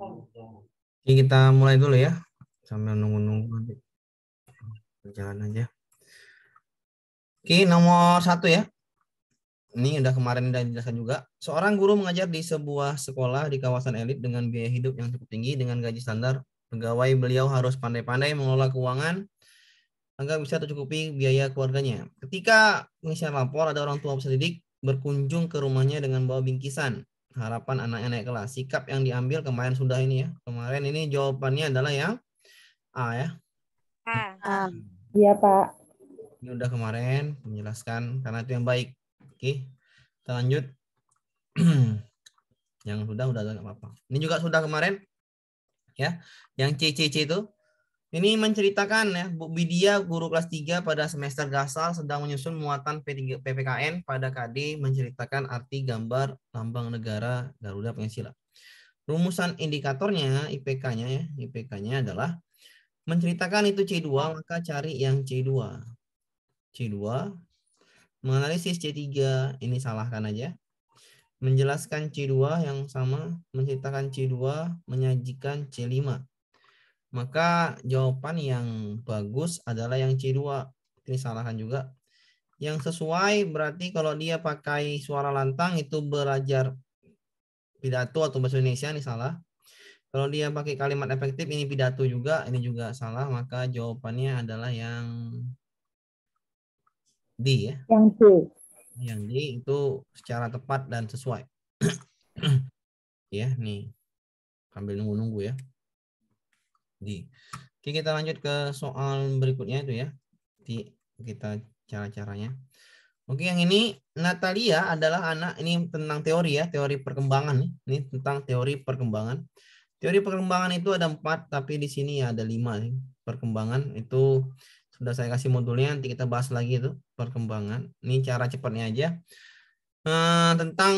Oke, kita mulai dulu ya. Sambil nunggu-nunggu nanti. Berjalan aja. Oke, nomor satu ya. Ini udah kemarin udah dijelaskan juga. Seorang guru mengajar di sebuah sekolah di kawasan elit dengan biaya hidup yang cukup tinggi dengan gaji standar. Pegawai beliau harus pandai-pandai mengelola keuangan agar bisa tercukupi biaya keluarganya. Ketika pengisian lapor, ada orang tua peserta didik berkunjung ke rumahnya dengan bawa bingkisan harapan anaknya naik kelas. Sikap yang diambil kemarin sudah ini ya. Kemarin ini jawabannya adalah yang A ya. A. A. Iya, Pak. Ini udah kemarin menjelaskan karena itu yang baik. Oke. Kita lanjut. yang sudah udah enggak apa-apa. Ini juga sudah kemarin ya. Yang C C C itu ini menceritakan ya, Bu Bidia guru kelas 3 pada semester dasar sedang menyusun muatan PPKN pada KD menceritakan arti gambar lambang negara Garuda Pancasila. Rumusan indikatornya IPK-nya ya, IPK-nya adalah menceritakan itu C2 maka cari yang C2. C2 menganalisis C3 ini salahkan aja. Menjelaskan C2 yang sama, menceritakan C2, menyajikan C5 maka jawaban yang bagus adalah yang C2. Ini salahkan juga. Yang sesuai berarti kalau dia pakai suara lantang itu belajar pidato atau bahasa Indonesia ini salah. Kalau dia pakai kalimat efektif ini pidato juga, ini juga salah, maka jawabannya adalah yang D ya. Yang D. Yang D itu secara tepat dan sesuai. ya, nih. Sambil nunggu-nunggu ya. D. Oke, kita lanjut ke soal berikutnya itu ya. Di kita cara-caranya. Oke, yang ini Natalia adalah anak ini tentang teori ya, teori perkembangan nih. Ini tentang teori perkembangan. Teori perkembangan itu ada empat, tapi di sini ya ada lima nih. Perkembangan itu sudah saya kasih modulnya, nanti kita bahas lagi itu perkembangan. Ini cara cepatnya aja. Nah, tentang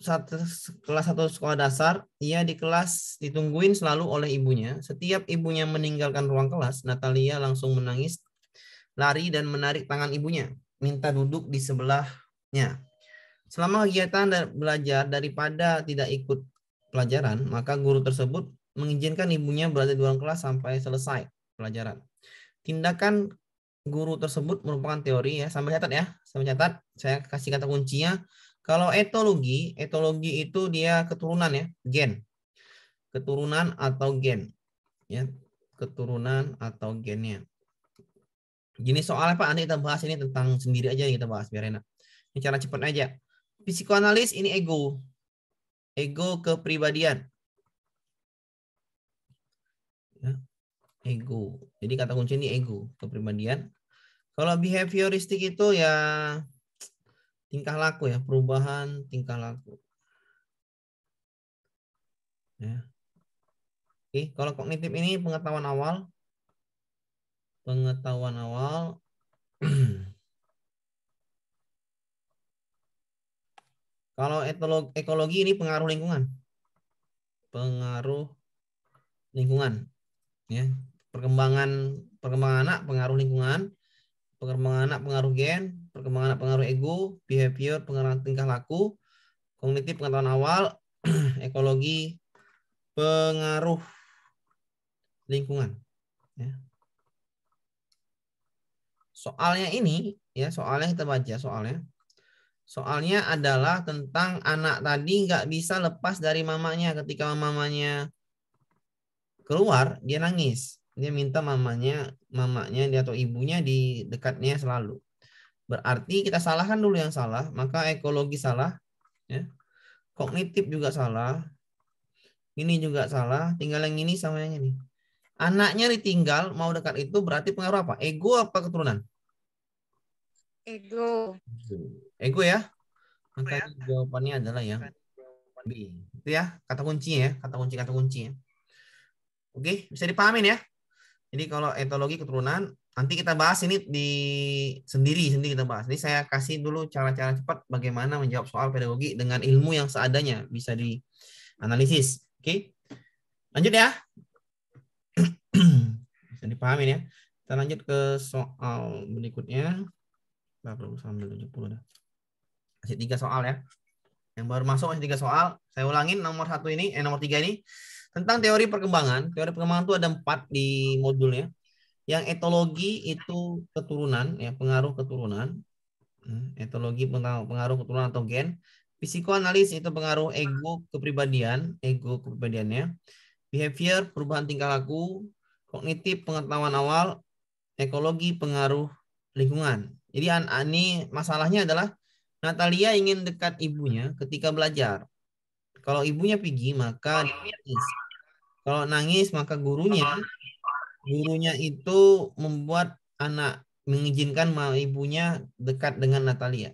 satu, kelas satu sekolah dasar, ia di kelas ditungguin selalu oleh ibunya. Setiap ibunya meninggalkan ruang kelas, Natalia langsung menangis, lari dan menarik tangan ibunya, minta duduk di sebelahnya. Selama kegiatan belajar daripada tidak ikut pelajaran, maka guru tersebut mengizinkan ibunya berada di ruang kelas sampai selesai pelajaran. Tindakan guru tersebut merupakan teori ya, sampai catat ya, sampai catat. Saya kasih kata kuncinya kalau etologi, etologi itu dia keturunan ya, gen. Keturunan atau gen. Ya, keturunan atau gennya. Jadi soalnya Pak, nanti kita bahas ini tentang sendiri aja yang kita bahas biar enak. Ini cara cepat aja. Psikoanalis ini ego. Ego kepribadian. Ya, ego. Jadi kata kunci ini ego, kepribadian. Kalau behavioristik itu ya tingkah laku ya, perubahan tingkah laku. Ya. Oke, kalau kognitif ini pengetahuan awal. Pengetahuan awal Kalau etologi ekologi ini pengaruh lingkungan. Pengaruh lingkungan. Ya, perkembangan perkembangan anak pengaruh lingkungan, perkembangan anak pengaruh gen, perkembangan pengaruh ego, behavior, pengaruh tingkah laku, kognitif pengetahuan awal, ekologi, pengaruh lingkungan. Ya. Soalnya ini, ya soalnya kita baca soalnya. Soalnya adalah tentang anak tadi nggak bisa lepas dari mamanya ketika mamanya keluar dia nangis dia minta mamanya mamanya dia atau ibunya di dekatnya selalu Berarti kita salahkan dulu yang salah, maka ekologi salah, ya. Kognitif juga salah. Ini juga salah, tinggal yang ini sama yang ini. Anaknya ditinggal mau dekat itu berarti pengaruh apa? Ego apa keturunan? Ego. Ego ya. Maka ya. jawabannya adalah yang B. Itu ya kata kuncinya ya, kata kunci kata kunci ya. Oke, bisa dipahamin ya. Jadi kalau etologi keturunan, nanti kita bahas ini di sendiri sendiri kita bahas. Ini saya kasih dulu cara-cara cepat bagaimana menjawab soal pedagogi dengan ilmu yang seadanya bisa dianalisis. Oke. Okay? Lanjut ya. bisa dipahami ya. Kita lanjut ke soal berikutnya. Nah, perlu sambil 70 dah. Masih tiga soal ya. Yang baru masuk masih tiga soal. Saya ulangin nomor satu ini, eh nomor tiga ini. Tentang teori perkembangan. Teori perkembangan itu ada empat di modulnya yang etologi itu keturunan, ya pengaruh keturunan. Hmm, etologi pengaruh keturunan atau gen. Psikoanalis itu pengaruh ego kepribadian, ego kepribadiannya. Behavior perubahan tingkah laku, kognitif pengetahuan awal, ekologi pengaruh lingkungan. Jadi ini masalahnya adalah Natalia ingin dekat ibunya ketika belajar. Kalau ibunya pergi maka Kalau nangis maka gurunya gurunya itu membuat anak mengizinkan ibunya dekat dengan Natalia.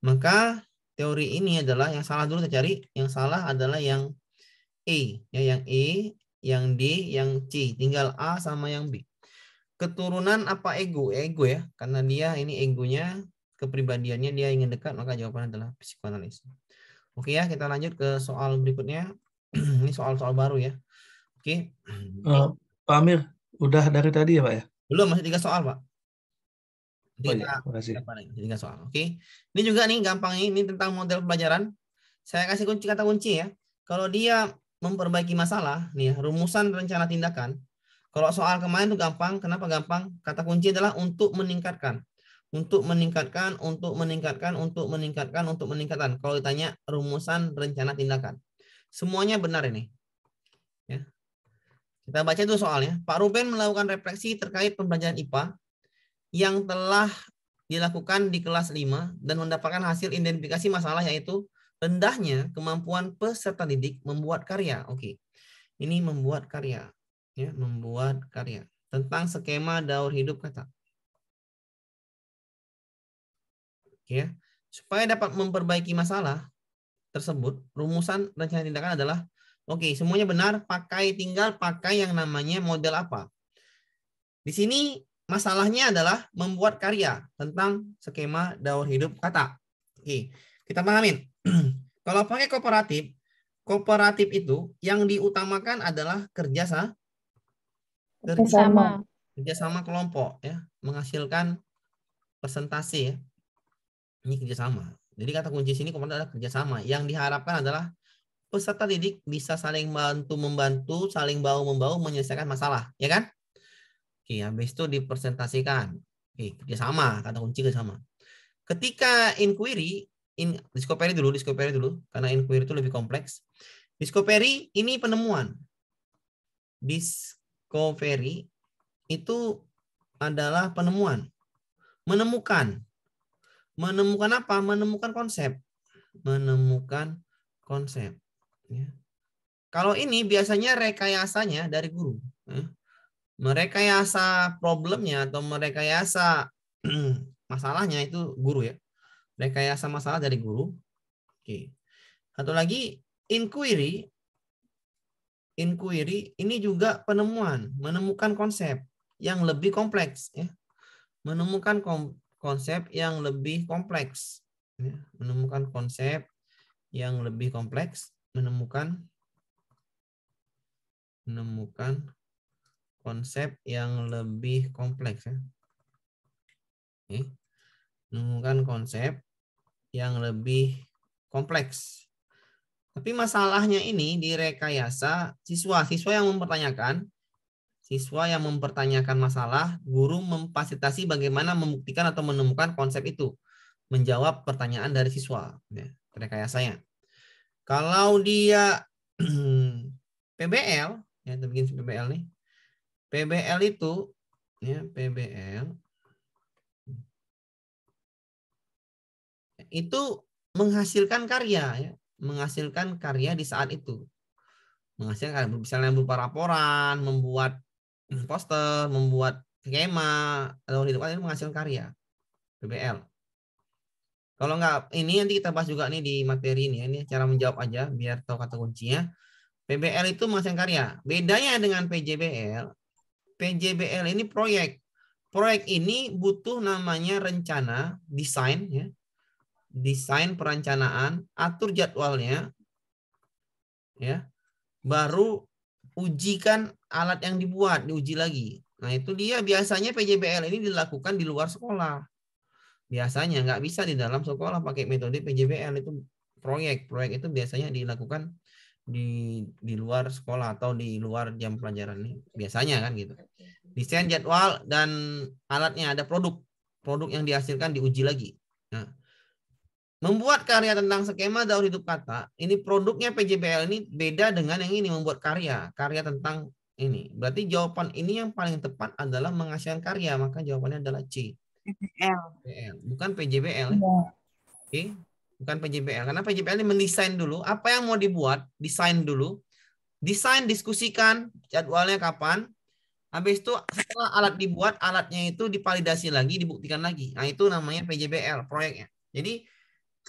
Maka teori ini adalah yang salah dulu saya cari, yang salah adalah yang E, ya yang E, yang D, yang C, tinggal A sama yang B. Keturunan apa ego? Ego ya, karena dia ini egonya, kepribadiannya dia ingin dekat, maka jawabannya adalah psikoanalis. Oke ya, kita lanjut ke soal berikutnya. ini soal-soal baru ya. Oke. Uh, Pak Amir, Udah dari tadi ya Pak ya? Belum, masih tiga soal Pak. tiga oh, kita, iya, tiga soal, oke. Ini juga nih gampang ini tentang model pelajaran. Saya kasih kunci kata kunci ya. Kalau dia memperbaiki masalah, nih ya, rumusan rencana tindakan. Kalau soal kemarin itu gampang, kenapa gampang? Kata kunci adalah untuk meningkatkan. Untuk meningkatkan, untuk meningkatkan, untuk meningkatkan, untuk meningkatkan. Kalau ditanya rumusan rencana tindakan. Semuanya benar ini. Ya, kita baca itu soalnya. Pak Ruben melakukan refleksi terkait pembelajaran IPA yang telah dilakukan di kelas 5 dan mendapatkan hasil identifikasi masalah yaitu rendahnya kemampuan peserta didik membuat karya. Oke. Ini membuat karya ya, membuat karya tentang skema daur hidup kata. Ya. Supaya dapat memperbaiki masalah tersebut, rumusan rencana tindakan adalah Oke, semuanya benar. Pakai tinggal pakai yang namanya model apa. Di sini masalahnya adalah membuat karya tentang skema daur hidup kata. Oke, kita pahamin. Kalau pakai kooperatif, kooperatif itu yang diutamakan adalah kerjasa kerjasama kerjasama kelompok ya menghasilkan presentasi ya ini kerjasama jadi kata kunci sini kemudian adalah kerjasama yang diharapkan adalah peserta didik bisa saling bantu membantu, saling bau membau menyelesaikan masalah, ya kan? Oke, habis itu dipresentasikan. Oke, sama, kata kunci sama. Ketika inquiry, in, discovery dulu, discovery dulu, karena inquiry itu lebih kompleks. Discovery ini penemuan. Discovery itu adalah penemuan. Menemukan. Menemukan apa? Menemukan konsep. Menemukan konsep. Ya. Kalau ini biasanya rekayasanya dari guru. Ya. Merekayasa problemnya atau merekayasa masalahnya itu guru ya. Rekayasa masalah dari guru. Oke. Satu lagi inquiry. Inquiry ini juga penemuan, menemukan konsep yang lebih kompleks ya. Menemukan kom konsep yang lebih kompleks ya. Menemukan konsep yang lebih kompleks menemukan menemukan konsep yang lebih kompleks ya. Oke. Menemukan konsep yang lebih kompleks. Tapi masalahnya ini di rekayasa siswa, siswa yang mempertanyakan, siswa yang mempertanyakan masalah, guru memfasilitasi bagaimana membuktikan atau menemukan konsep itu, menjawab pertanyaan dari siswa, ya, rekayasanya. Kalau dia PBL, ya kita bikin PBL nih. PBL itu ya PBL itu menghasilkan karya ya, menghasilkan karya di saat itu. Menghasilkan misalnya berupa laporan, membuat poster, membuat skema atau di tempat menghasilkan karya. PBL. Kalau nggak, ini nanti kita bahas juga nih di materi ini. Ya, ini cara menjawab aja biar tahu kata kuncinya. PBL itu masing-masing karya. Bedanya dengan PJBL, PJBL ini proyek. Proyek ini butuh namanya rencana, desain, ya. desain perencanaan, atur jadwalnya, ya. Baru ujikan alat yang dibuat, diuji lagi. Nah itu dia biasanya PJBL ini dilakukan di luar sekolah biasanya nggak bisa di dalam sekolah pakai metode PJBL itu proyek proyek itu biasanya dilakukan di di luar sekolah atau di luar jam pelajaran ini biasanya kan gitu desain jadwal dan alatnya ada produk produk yang dihasilkan diuji lagi nah, membuat karya tentang skema daur hidup kata ini produknya PJBL ini beda dengan yang ini membuat karya karya tentang ini berarti jawaban ini yang paling tepat adalah menghasilkan karya maka jawabannya adalah C PJBL. Bukan PJBL. Ya. Iya. Oke. Okay. Bukan PJBL. Karena PJBL ini mendesain dulu apa yang mau dibuat, desain dulu. Desain diskusikan jadwalnya kapan. Habis itu setelah alat dibuat, alatnya itu dipalidasi lagi, dibuktikan lagi. Nah, itu namanya PJBL proyeknya. Jadi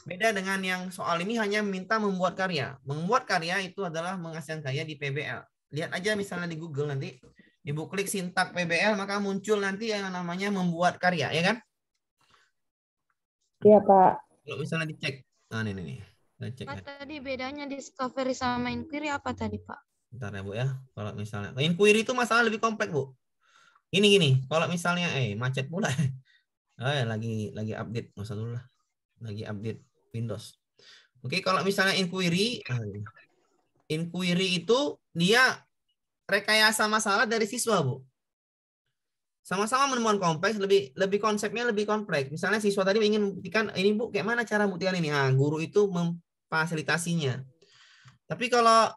beda dengan yang soal ini hanya minta membuat karya. Membuat karya itu adalah menghasilkan karya di PBL. Lihat aja misalnya di Google nanti Ibu klik sintak PBL maka muncul nanti yang namanya membuat karya, ya kan? Iya, Pak. Kalau misalnya dicek. Nah, ini nih. Cek, Pak, ya. tadi bedanya discovery sama inquiry apa tadi, Pak? Bentar ya, Bu ya. Kalau misalnya inquiry itu masalah lebih kompleks, Bu. Ini gini, kalau misalnya eh macet pula. Eh lagi lagi update masa dulu lah. Lagi update Windows. Oke, kalau misalnya inquiry, eh, inquiry itu dia rekayasa masalah dari siswa, Bu. Sama-sama menemukan kompleks, lebih lebih konsepnya lebih kompleks. Misalnya siswa tadi ingin membuktikan ini Bu, kayak mana cara membuktikan ini? Ah, guru itu memfasilitasinya. Tapi kalau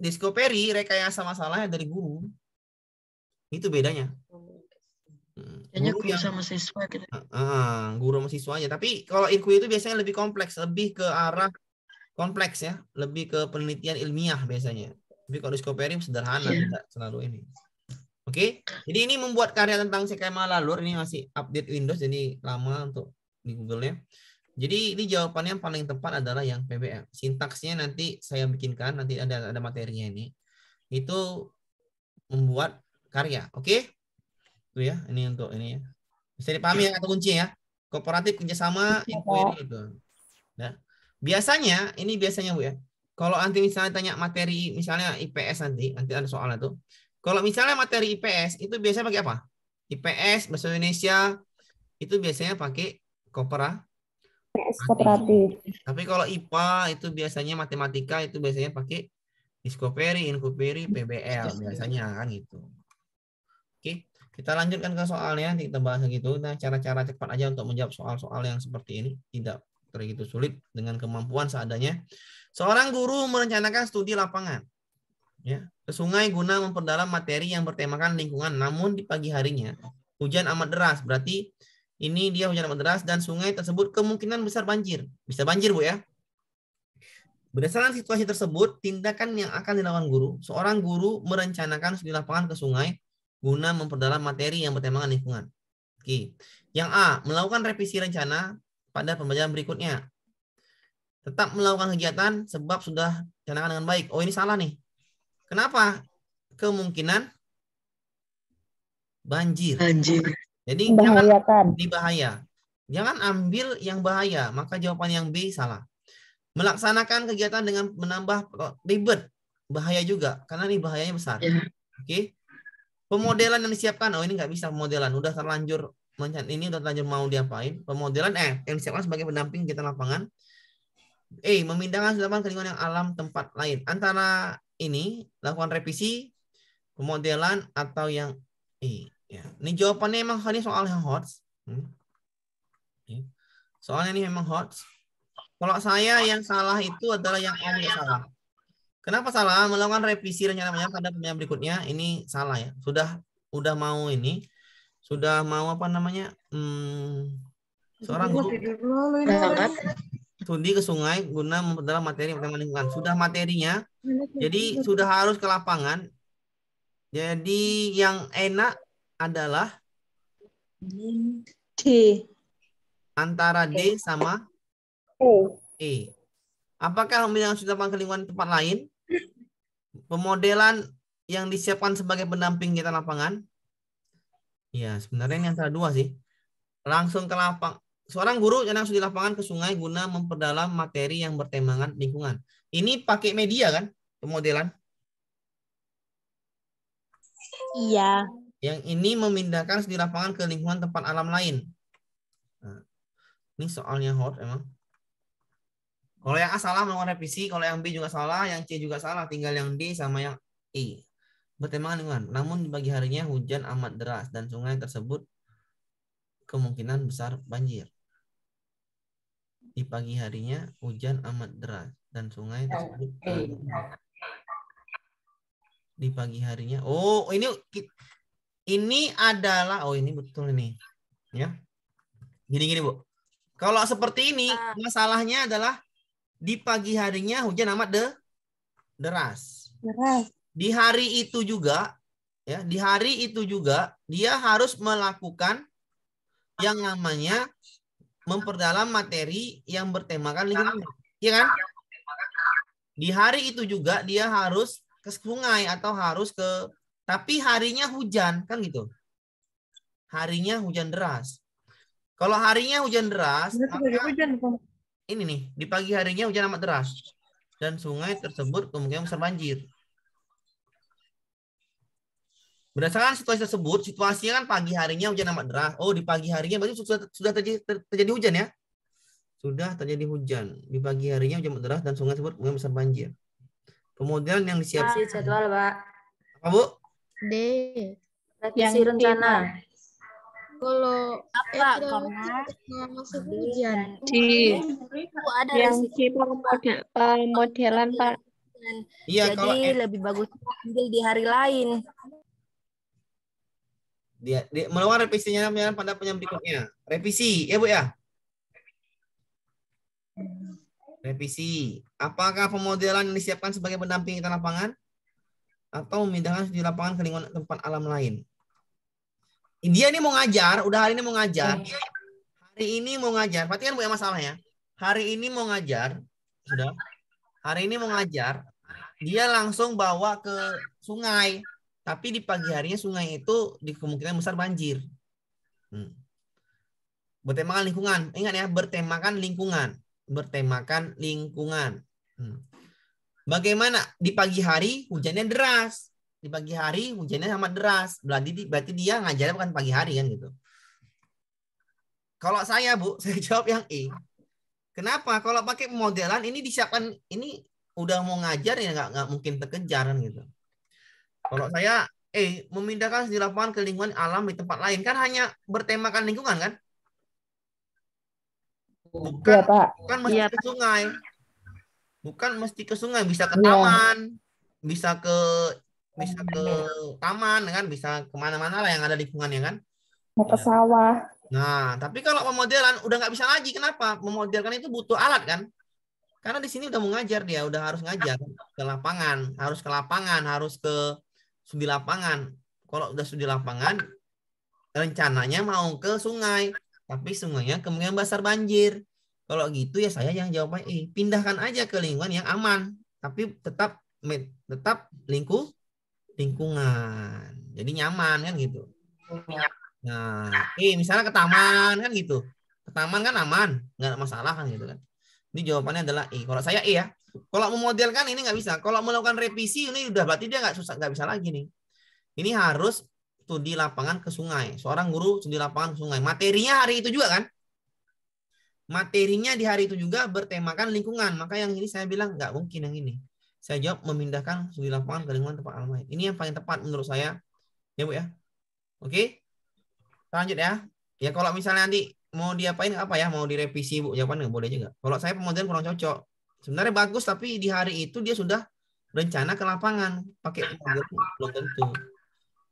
discovery rekayasa masalahnya dari guru itu bedanya. Hmm, Kayaknya guru, yang, sama siswa gitu. Uh, guru sama siswanya. Tapi kalau inquiry itu biasanya lebih kompleks, lebih ke arah kompleks ya, lebih ke penelitian ilmiah biasanya. Tapi kalau diskoperium sederhana, yeah. tidak selalu ini. Oke, okay? jadi ini membuat karya tentang skema lalur ini masih update Windows jadi lama untuk di google ya Jadi ini jawabannya yang paling tepat adalah yang PBM. Sintaksnya nanti saya bikinkan, nanti ada ada materinya ini. Itu membuat karya, oke? Okay? Itu ya, ini untuk ini ya. Bisa dipahami ya atau kunci ya. Kooperatif kerjasama, inquiry iya, itu, Nah, biasanya ini biasanya Bu ya. Kalau nanti misalnya tanya materi misalnya IPS nanti, nanti ada soalnya tuh. Kalau misalnya materi IPS itu biasanya pakai apa? IPS bahasa Indonesia itu biasanya pakai kopera. kooperatif. Tapi kalau IPA itu biasanya matematika itu biasanya pakai Discovery, inquiry, PBL biasanya kan gitu. Oke, kita lanjutkan ke soalnya nanti kita bahas gitu. Nah, cara-cara cepat aja untuk menjawab soal-soal yang seperti ini tidak begitu sulit dengan kemampuan seadanya. Seorang guru merencanakan studi lapangan ya, ke sungai guna memperdalam materi yang bertemakan lingkungan. Namun di pagi harinya hujan amat deras, berarti ini dia hujan amat deras dan sungai tersebut kemungkinan besar banjir. Bisa banjir, Bu ya. Berdasarkan situasi tersebut, tindakan yang akan dilakukan guru, seorang guru merencanakan studi lapangan ke sungai guna memperdalam materi yang bertemakan lingkungan. Oke. Yang A, melakukan revisi rencana pada pembelajaran berikutnya tetap melakukan kegiatan sebab sudah dicanangkan dengan baik. Oh ini salah nih. Kenapa? Kemungkinan banjir. Banjir. Jadi jangan jangan dibahaya. Jangan ambil yang bahaya. Maka jawaban yang B salah. Melaksanakan kegiatan dengan menambah ribet. Bahaya juga. Karena ini bahayanya besar. Ya. Oke. Pemodelan yang disiapkan. Oh ini nggak bisa pemodelan. Udah terlanjur ini udah terlanjur mau diapain. Pemodelan eh yang disiapkan sebagai pendamping kita lapangan Eh, Memindahkan sedapan ke lingkungan yang alam tempat lain. Antara ini, lakukan revisi, pemodelan, atau yang E. Ya. Ini jawabannya emang ini soal yang hot. Hmm. Soalnya ini memang hot. Kalau saya yang salah itu adalah yang A yang salah. Kenapa salah? Melakukan revisi rencana menyiapkan pada pemilihan berikutnya ini salah ya. Sudah udah mau ini sudah mau apa namanya? Hmm, seorang guru. Sundi ke sungai guna memperdalam materi pertama lingkungan. Sudah materinya, jadi sudah harus ke lapangan. Jadi yang enak adalah D. Antara D sama E. e. Apakah yang sudah ke lingkungan tempat lain? Pemodelan yang disiapkan sebagai pendamping kita lapangan? Ya, sebenarnya ini antara dua sih. Langsung ke lapang, Seorang guru yang langsung di lapangan ke sungai guna memperdalam materi yang bertemangan lingkungan. Ini pakai media kan pemodelan? Iya. Yang ini memindahkan di lapangan ke lingkungan tempat alam lain. Nah, ini soalnya hot emang. Kalau yang A salah melakukan revisi, kalau yang B juga salah, yang C juga salah, tinggal yang D sama yang E. bertemangan lingkungan. Namun bagi harinya hujan amat deras dan sungai tersebut kemungkinan besar banjir di pagi harinya hujan amat deras dan sungai oh, tersebut di pagi harinya. Oh, ini ini adalah oh ini betul ini. Ya. Gini-gini, Bu. Kalau seperti ini, ah. masalahnya adalah di pagi harinya hujan amat de deras. Deras. Di hari itu juga ya, di hari itu juga dia harus melakukan yang namanya memperdalam materi yang bertemakan lingkungan. Iya kan? Di hari itu juga dia harus ke sungai atau harus ke tapi harinya hujan kan gitu. Harinya hujan deras. Kalau harinya hujan deras, hujan, ini nih di pagi harinya hujan amat deras dan sungai tersebut kemungkinan besar banjir. Berdasarkan situasi tersebut, situasinya kan pagi harinya hujan amat deras. Oh, di pagi harinya berarti sudah, sudah terjadi, ter, terjadi hujan ya? Sudah terjadi hujan. Di pagi harinya hujan amat deras dan sungai tersebut kemudian besar banjir. Kemudian yang disiapkan. Nah, jadwal, Pak. Apa, Bu? D. Revisi yang rencana. Kalau apa eh, karena masuk hujan. Di oh, ada yang di pemodelan, eh, Pak. Iya, Jadi kalau, lebih bagus ambil di hari lain. Dia, dia melawan revisinya pada penyam berikutnya. Revisi, ya Bu ya. Revisi. Apakah pemodelan yang disiapkan sebagai pendamping di lapangan atau memindahkan di lapangan ke lingkungan tempat alam lain? Dia ini mau ngajar, udah hari ini mau ngajar. Iya. Hari ini mau ngajar. kan Bu ya masalahnya. Hari ini mau ngajar, sudah. Hari ini mau ngajar, dia langsung bawa ke sungai. Tapi di pagi harinya sungai itu di kemungkinan besar banjir. Hmm. Bertemakan lingkungan. Ingat ya, bertemakan lingkungan. Bertemakan lingkungan. Hmm. Bagaimana? Di pagi hari hujannya deras. Di pagi hari hujannya sama deras. Berarti, berarti dia ngajarnya bukan pagi hari kan gitu. Kalau saya, Bu, saya jawab yang E. Kenapa? Kalau pakai modelan ini disiapkan ini udah mau ngajar ya nggak mungkin terkejaran gitu. Kalau saya eh memindahkan seni lapangan ke lingkungan alam di tempat lain kan hanya bertemakan lingkungan kan? Bukan, ya, Pak. bukan mesti ya, ke sungai. Bukan mesti ke sungai, bisa ke ya. taman, bisa ke bisa ke iya. taman kan, bisa kemana-mana lah yang ada lingkungan lingkungannya kan. Mau ke iya. sawah. Nah, tapi kalau pemodelan udah nggak bisa lagi. Kenapa? Memodelkan itu butuh alat kan? Karena di sini udah mengajar dia, udah harus ngajar ke lapangan, harus ke lapangan, harus ke studi lapangan. Kalau sudah studi lapangan, rencananya mau ke sungai, tapi sungainya kemungkinan besar banjir. Kalau gitu ya saya yang jawabnya eh Pindahkan aja ke lingkungan yang aman, tapi tetap tetap lingkup lingkungan. Jadi nyaman kan gitu. Nah, eh misalnya ke taman kan gitu. Ke taman kan aman, nggak masalah kan gitu kan. Ini jawabannya adalah E. Kalau saya E ya. Kalau memodelkan ini nggak bisa. Kalau melakukan revisi ini udah berarti dia nggak susah nggak bisa lagi nih. Ini harus studi lapangan ke sungai. Seorang guru studi lapangan ke sungai. Materinya hari itu juga kan? Materinya di hari itu juga bertemakan lingkungan. Maka yang ini saya bilang nggak mungkin yang ini. Saya jawab memindahkan studi lapangan ke lingkungan tempat alamnya. Ini yang paling tepat menurut saya. Ya Bu ya. Oke. Kita lanjut ya. Ya kalau misalnya nanti mau diapain apa ya mau direvisi bu jawaban nggak boleh juga kalau saya pemodelan kurang cocok sebenarnya bagus tapi di hari itu dia sudah rencana ke lapangan pakai pemodelan belum tentu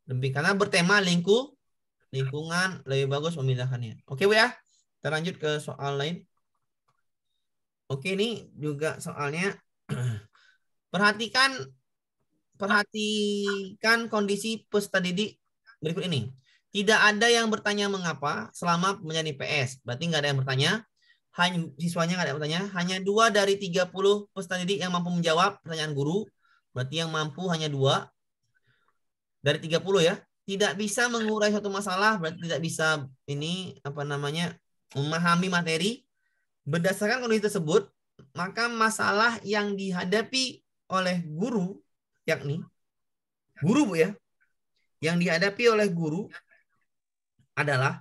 lebih karena bertema lingkuh lingkungan lebih bagus memindahkannya. oke bu ya kita lanjut ke soal lain oke ini juga soalnya perhatikan perhatikan kondisi peserta didik berikut ini tidak ada yang bertanya mengapa selama menjadi PS. Berarti nggak ada yang bertanya. Hanya, siswanya nggak ada yang bertanya. Hanya dua dari 30 peserta didik yang mampu menjawab pertanyaan guru. Berarti yang mampu hanya dua. Dari 30 ya. Tidak bisa mengurai suatu masalah. Berarti tidak bisa ini apa namanya memahami materi. Berdasarkan kondisi tersebut, maka masalah yang dihadapi oleh guru, yakni guru Bu ya, yang dihadapi oleh guru adalah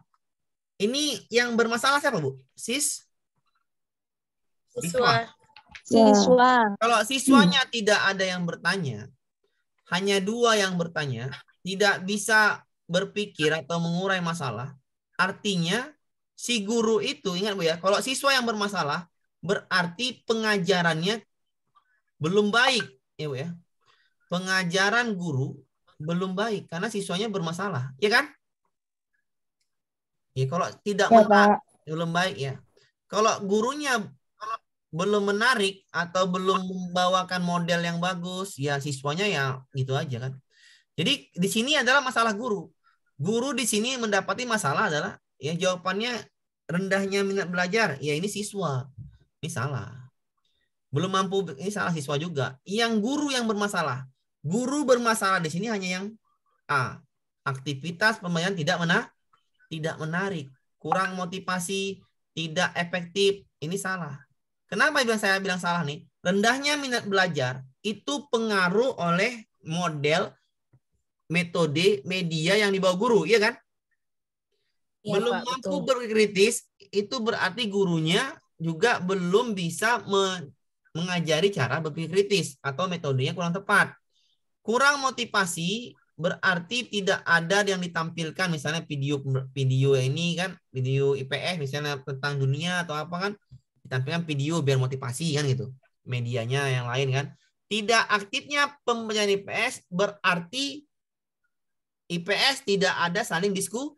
ini yang bermasalah siapa Bu? Sis? Siswa. Siswa. Ya. Kalau siswanya hmm. tidak ada yang bertanya, hanya dua yang bertanya, tidak bisa berpikir atau mengurai masalah, artinya si guru itu ingat Bu ya, kalau siswa yang bermasalah berarti pengajarannya belum baik ya Bu ya. Pengajaran guru belum baik karena siswanya bermasalah, ya kan? Ya, kalau tidak ya, menarik, belum baik ya. Kalau gurunya belum menarik atau belum membawakan model yang bagus, ya siswanya ya gitu aja kan. Jadi di sini adalah masalah guru. Guru di sini mendapati masalah adalah ya jawabannya rendahnya minat belajar, ya ini siswa. Ini salah. Belum mampu ini salah siswa juga. Yang guru yang bermasalah. Guru bermasalah di sini hanya yang A. Aktivitas pembelajaran tidak menarik tidak menarik, kurang motivasi, tidak efektif. Ini salah. Kenapa saya bilang salah nih? Rendahnya minat belajar itu pengaruh oleh model, metode, media yang dibawa guru, iya kan? Ya, belum Pak, mampu betul. berkritis itu berarti gurunya juga belum bisa me mengajari cara berpikir kritis atau metodenya kurang tepat. Kurang motivasi berarti tidak ada yang ditampilkan misalnya video video ini kan video IPS misalnya tentang dunia atau apa kan ditampilkan video biar motivasi kan gitu medianya yang lain kan tidak aktifnya pembelajaran IPS berarti IPS tidak ada saling disku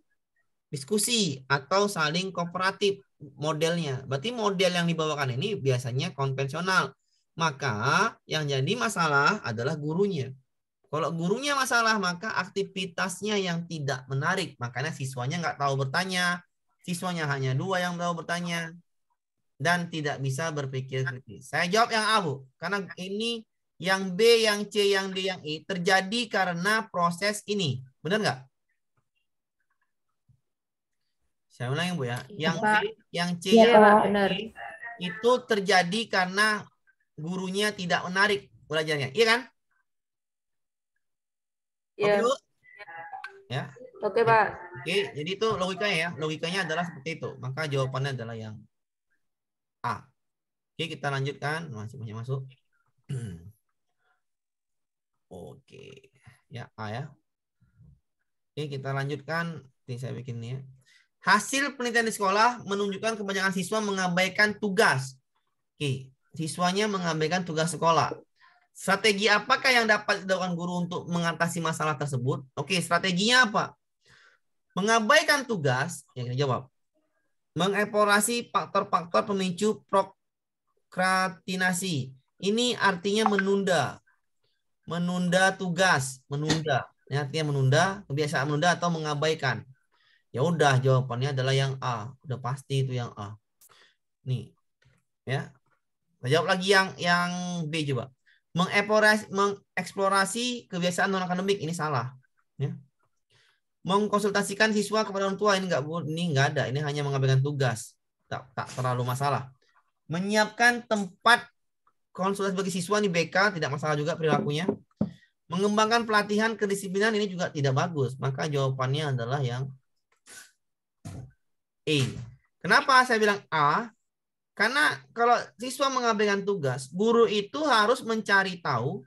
diskusi atau saling kooperatif modelnya berarti model yang dibawakan ini biasanya konvensional maka yang jadi masalah adalah gurunya kalau gurunya masalah, maka aktivitasnya yang tidak menarik. Makanya siswanya nggak tahu bertanya. Siswanya hanya dua yang tahu bertanya. Dan tidak bisa berpikir kritis. Saya jawab yang A, Bu. Karena ini yang B, yang C, yang D, yang I e terjadi karena proses ini. Benar nggak? Saya ulangi, Bu ya. Iya, yang B, yang C, ya, yang benar. itu terjadi karena gurunya tidak menarik belajarnya. Iya kan? Ya, Okay, ya. Oke, okay, Pak. Oke, okay, jadi itu logikanya ya. Logikanya adalah seperti itu. Maka jawabannya adalah yang A. Oke, okay, kita lanjutkan. Masih banyak masuk. Oke. Ya, A ya. Oke, kita lanjutkan. Ini saya bikin ini ya. Hasil penelitian di sekolah menunjukkan kebanyakan siswa mengabaikan tugas. Oke, siswanya mengabaikan tugas sekolah. Strategi apakah yang dapat dilakukan guru untuk mengatasi masalah tersebut? Oke, strateginya apa? Mengabaikan tugas, ya, ya jawab. Mengeporasi faktor-faktor pemicu prokrastinasi. Ini artinya menunda. Menunda tugas, menunda. Ini artinya menunda, kebiasaan menunda atau mengabaikan. Ya udah jawabannya adalah yang A, udah pasti itu yang A. Nih. Ya. Jawab lagi yang yang B coba mengeksplorasi, mengeksplorasi kebiasaan non akademik ini salah. Ya. Mengkonsultasikan siswa kepada orang tua ini nggak ini nggak ada, ini hanya mengabaikan tugas, tak tak terlalu masalah. Menyiapkan tempat konsultasi bagi siswa di BK tidak masalah juga perilakunya. Mengembangkan pelatihan kedisiplinan ini juga tidak bagus. Maka jawabannya adalah yang A. Kenapa saya bilang A? Karena kalau siswa mengabaikan tugas, guru itu harus mencari tahu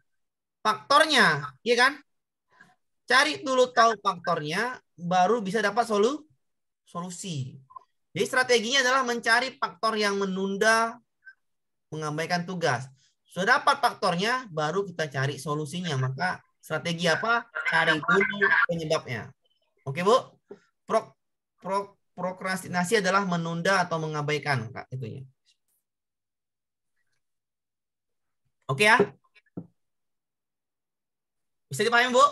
faktornya, ya kan? Cari dulu tahu faktornya, baru bisa dapat solu solusi. Jadi strateginya adalah mencari faktor yang menunda mengabaikan tugas. Sudah dapat faktornya, baru kita cari solusinya. Maka strategi apa? Cari dulu penyebabnya. Oke, Bu? Pro, pro, prokrastinasi adalah menunda atau mengabaikan, Kak, itunya. Oke ya? Bisa dipahami, Bu?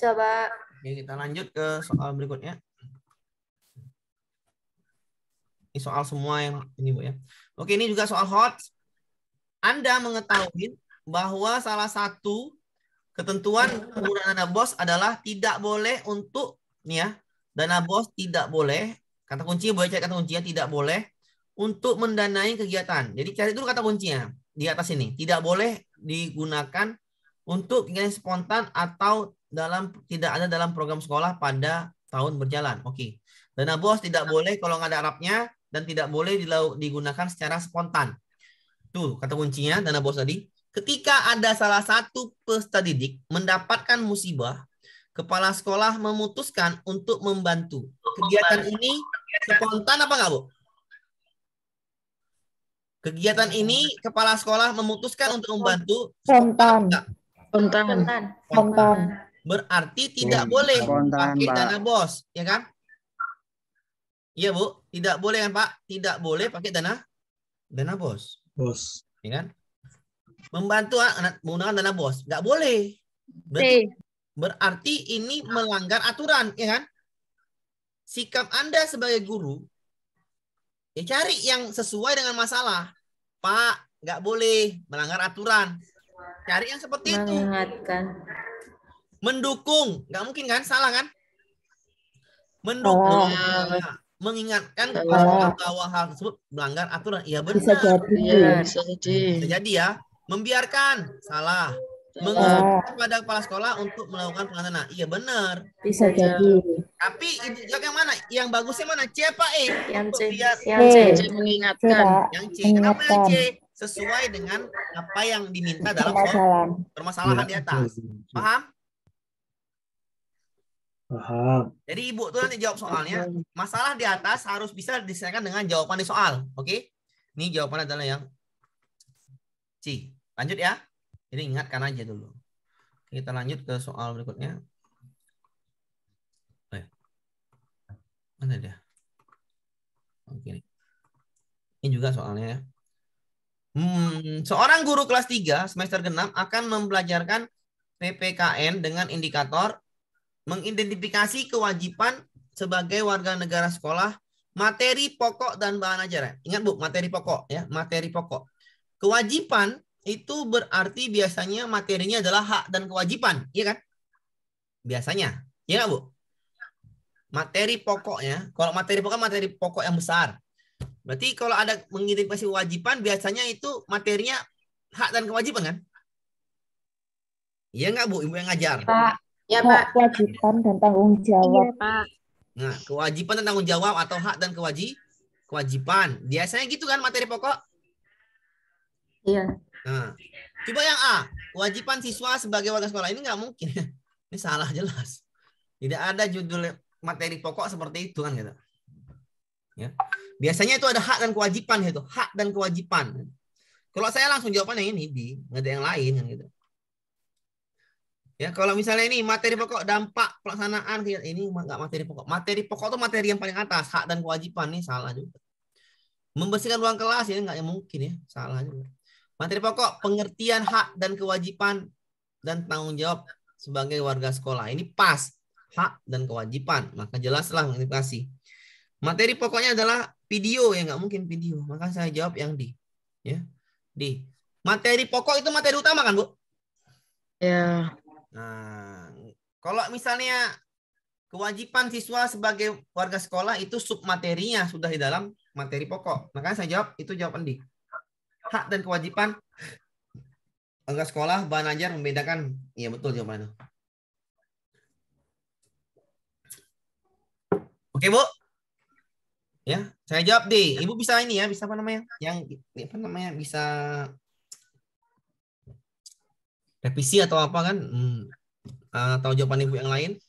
Coba. Oke, kita lanjut ke soal berikutnya. Ini soal semua yang ini, Bu ya. Oke, ini juga soal hot. Anda mengetahui bahwa salah satu ketentuan penggunaan dana bos adalah tidak boleh untuk nih ya, dana bos tidak boleh kata kunci boleh cari kata kuncinya tidak boleh untuk mendanai kegiatan. Jadi cari dulu kata kuncinya di atas ini. Tidak boleh digunakan untuk kegiatan spontan atau dalam tidak ada dalam program sekolah pada tahun berjalan. Oke. Okay. Dana bos tidak boleh kalau nggak ada Arabnya dan tidak boleh digunakan secara spontan. Tuh kata kuncinya dana bos tadi. Ketika ada salah satu peserta didik mendapatkan musibah, kepala sekolah memutuskan untuk membantu. Kegiatan ini spontan apa nggak, Bu? Kegiatan iya. ini kepala sekolah memutuskan untuk membantu spontan. Spontan. Spontan. spontan. Berarti iya, tidak iya. boleh pakai dana bos, ya kan? Iya, Bu. Tidak boleh kan, Pak? Tidak boleh pakai dana dana bos. Bos. Ya kan? Membantu ah, anak menggunakan dana bos. Nggak boleh. Berarti, eh. berarti ini melanggar aturan, ya kan? Sikap Anda sebagai guru Ya cari yang sesuai dengan masalah. Pak, nggak boleh melanggar aturan. Cari yang seperti Mengingatkan. itu. Mengingatkan. Mendukung, nggak mungkin kan? Salah kan? Mendukung. Oh. mengingatkan kepada oh. bahwa hal tersebut melanggar aturan. Iya benar. Bisa jadi. Ya, bisa jadi. Bisa jadi ya. Membiarkan, salah mengusulkan oh. pada kepala sekolah untuk melakukan Nah, Iya benar. Bisa iya. jadi. Tapi itu jawab yang mana? Yang bagusnya mana? C apa E? Yang C. yang C, C mengingatkan. Yang C. Kenapa yang C? Sesuai dengan apa yang diminta dalam permasalahan, permasalahan di atas. Iya, Paham? Paham. Jadi ibu tuh nanti jawab soalnya. Masalah di atas harus bisa diselesaikan dengan jawaban di soal. Oke? Ini jawaban adalah yang C. Lanjut ya. Jadi ingatkan aja dulu. Kita lanjut ke soal berikutnya. Eh, mana dia? Oke. Oh, Ini juga soalnya ya. Hmm, seorang guru kelas 3 semester genap akan mempelajarkan PPKN dengan indikator mengidentifikasi kewajiban sebagai warga negara sekolah, materi pokok dan bahan ajaran. Ingat Bu, materi pokok ya, materi pokok. Kewajiban itu berarti biasanya materinya adalah hak dan kewajiban, iya kan? Biasanya, iya nggak Bu? Materi pokoknya, kalau materi pokok kan materi pokok yang besar. Berarti kalau ada mengidentifikasi kewajiban, biasanya itu materinya hak dan kewajiban kan? Iya nggak Bu, Ibu yang ngajar? Iya, Pak, ya Pak. Kewajiban dan tanggung jawab. Iya, Pak. Nah, kewajiban dan tanggung jawab atau hak dan kewajiban. kewajiban. Biasanya gitu kan materi pokok? Iya. Nah, iya. coba yang A, kewajiban siswa sebagai warga sekolah ini nggak mungkin. Ya. Ini salah jelas. Tidak ada judul materi pokok seperti itu kan gitu. Ya. Biasanya itu ada hak dan kewajiban itu, hak dan kewajiban. Kalau saya langsung jawabannya ini di nggak ada yang lain kan gitu. Ya, kalau misalnya ini materi pokok dampak pelaksanaan gitu. ini enggak materi pokok. Materi pokok itu materi yang paling atas, hak dan kewajiban nih salah juga. Membersihkan ruang kelas ini ya, enggak mungkin ya, salah juga. Materi pokok pengertian hak dan kewajiban dan tanggung jawab sebagai warga sekolah. Ini pas hak dan kewajiban. Maka jelaslah mengindikasi. Materi pokoknya adalah video ya nggak mungkin video. Maka saya jawab yang di ya. Di. Materi pokok itu materi utama kan, Bu? Ya. Nah, kalau misalnya kewajiban siswa sebagai warga sekolah itu sub materinya sudah di dalam materi pokok. Maka saya jawab itu jawaban di hak dan kewajiban enggak sekolah bahan ajar membedakan iya betul jawaban itu oke bu ya saya jawab deh ibu bisa ini ya bisa apa namanya yang apa namanya bisa revisi atau apa kan hmm. atau ah, jawaban ibu yang lain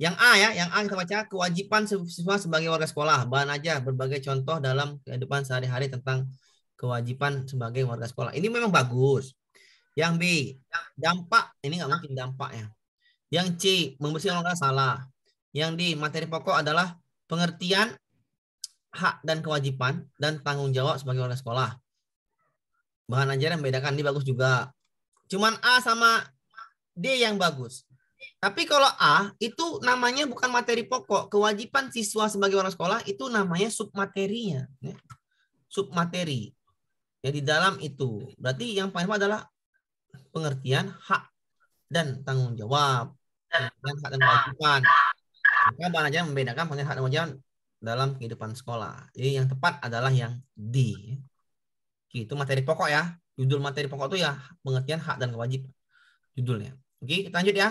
yang A ya, yang A kita baca kewajiban siswa sebagai warga sekolah. Bahan aja berbagai contoh dalam kehidupan sehari-hari tentang kewajiban sebagai warga sekolah. Ini memang bagus. Yang B, dampak. Ini nggak mungkin dampak ya. Yang C, membersihkan orang salah. Yang D, materi pokok adalah pengertian hak dan kewajiban dan tanggung jawab sebagai warga sekolah. Bahan ajaran membedakan ini bagus juga. Cuman A sama D yang bagus. Tapi kalau A itu namanya bukan materi pokok, kewajiban siswa sebagai warga sekolah itu namanya submaterinya, ya. submateri. Ya di dalam itu. Berarti yang paling adalah pengertian hak dan tanggung jawab dan hak dan kewajiban. Maka Bang aja membedakan pengertian hak dan kewajiban dalam kehidupan sekolah. Jadi yang tepat adalah yang D. Itu materi pokok ya. Judul materi pokok itu ya pengertian hak dan kewajiban. Judulnya. Oke, kita lanjut ya.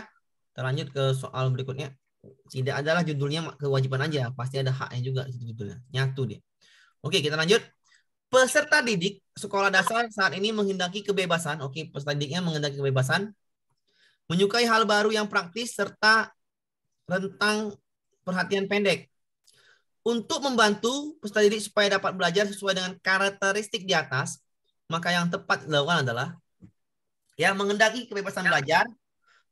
Kita lanjut ke soal berikutnya. Tidak adalah judulnya kewajiban aja, pasti ada haknya juga judulnya. Nyatu dia. Oke, kita lanjut peserta didik sekolah dasar saat ini menghendaki kebebasan. Oke, peserta didiknya menghendaki kebebasan. Menyukai hal baru yang praktis serta rentang perhatian pendek. Untuk membantu peserta didik supaya dapat belajar sesuai dengan karakteristik di atas, maka yang tepat dilakukan adalah ya menghendaki kebebasan belajar,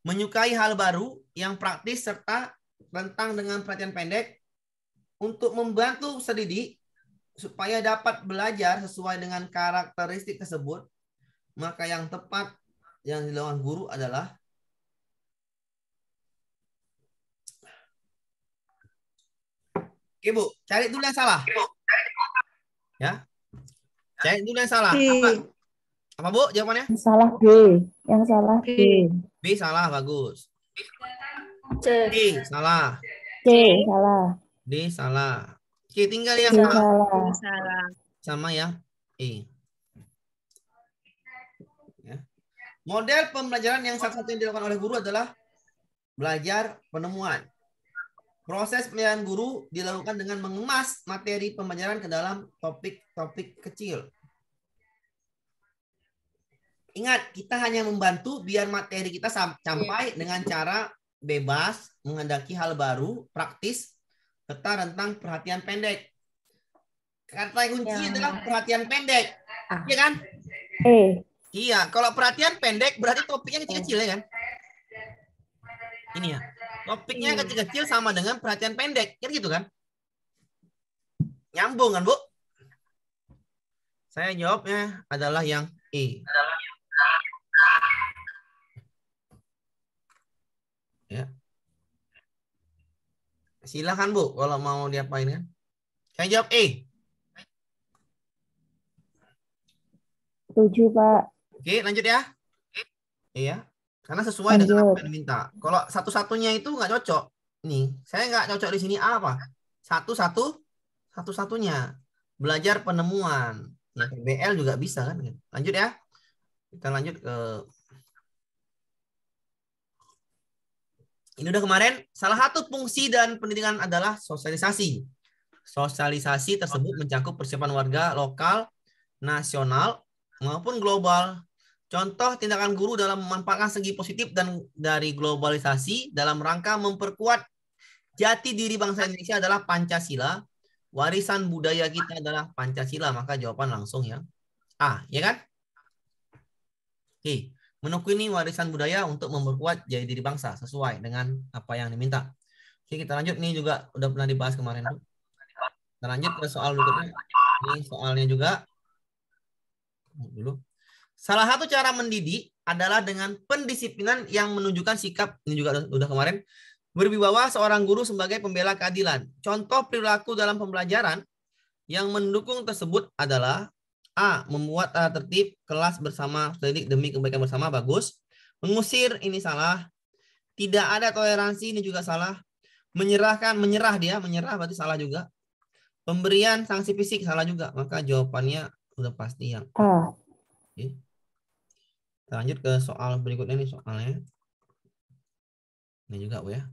menyukai hal baru yang praktis serta rentang dengan perhatian pendek untuk membantu peserta didik supaya dapat belajar sesuai dengan karakteristik tersebut, maka yang tepat yang dilakukan guru adalah Ibu, cari dulu yang salah. Ya. Cari dulu yang salah. Apa? Apa Bu jawabannya? Yang salah B. Yang salah B. B salah, bagus. D salah. C salah. D salah. Oke, tinggal yang Sama ya. E. Ya. Model pembelajaran yang salah satu yang dilakukan oleh guru adalah belajar penemuan. Proses pembelajaran guru dilakukan dengan mengemas materi pembelajaran ke dalam topik-topik kecil. Ingat, kita hanya membantu biar materi kita sampai iya. dengan cara bebas, mengendaki hal baru, praktis, peta tentang perhatian pendek. Kata kunci ya. adalah perhatian pendek. Ah. Iya kan? Eh. Iya, kalau perhatian pendek berarti topiknya kecil-kecil ya kan? Ini ya. Topiknya kecil iya. kecil-kecil sama dengan perhatian pendek. Kan gitu kan? Nyambung kan, Bu? Saya jawabnya adalah yang E. Adalah yang A. Ya. Silahkan Bu, kalau mau diapain kan. Saya jawab E. tujuh Pak. Oke, lanjut ya. Iya. Karena sesuai lanjut. dengan apa yang diminta. Kalau satu-satunya itu nggak cocok. Nih, saya nggak cocok di sini A apa? Satu-satu, satu-satunya. Belajar penemuan. nah BL juga bisa kan. Lanjut ya. Kita lanjut ke ini udah kemarin salah satu fungsi dan pendidikan adalah sosialisasi. Sosialisasi tersebut mencakup persiapan warga lokal, nasional maupun global. Contoh tindakan guru dalam memanfaatkan segi positif dan dari globalisasi dalam rangka memperkuat jati diri bangsa Indonesia adalah Pancasila, warisan budaya kita adalah Pancasila, maka jawaban langsung ya A, ah, ya kan? Oke menekuni warisan budaya untuk memperkuat jadi diri bangsa sesuai dengan apa yang diminta. Oke, kita lanjut nih juga udah pernah dibahas kemarin. Kita lanjut ke soal berikutnya. Ini soalnya juga dulu. Salah satu cara mendidik adalah dengan pendisiplinan yang menunjukkan sikap ini juga udah kemarin berwibawa seorang guru sebagai pembela keadilan. Contoh perilaku dalam pembelajaran yang mendukung tersebut adalah A. Membuat tata eh, tertib kelas bersama didik demi kebaikan bersama bagus. Mengusir ini salah. Tidak ada toleransi ini juga salah. Menyerahkan menyerah dia menyerah berarti salah juga. Pemberian sanksi fisik salah juga. Maka jawabannya sudah pasti yang A. Oke. Kita lanjut ke soal berikutnya nih soalnya. Ini juga Bu ya.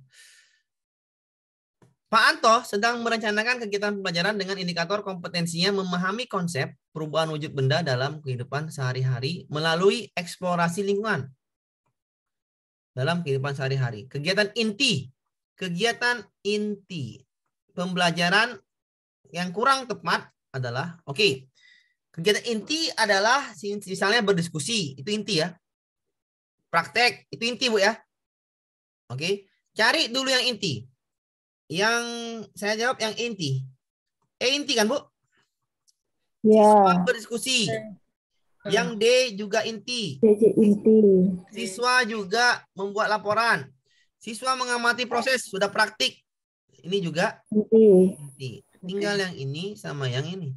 Pak Anto sedang merencanakan kegiatan pembelajaran dengan indikator kompetensinya memahami konsep perubahan wujud benda dalam kehidupan sehari-hari melalui eksplorasi lingkungan dalam kehidupan sehari-hari. Kegiatan inti, kegiatan inti pembelajaran yang kurang tepat adalah oke. Okay, kegiatan inti adalah misalnya berdiskusi, itu inti ya. Praktek, itu inti Bu ya. Oke, okay, cari dulu yang inti yang saya jawab yang inti. Eh inti kan, Bu? Iya. Yeah. berdiskusi. Hmm. Yang D juga inti. D inti. Siswa juga membuat laporan. Siswa mengamati proses, sudah praktik. Ini juga inti. inti. Tinggal yang ini sama yang ini.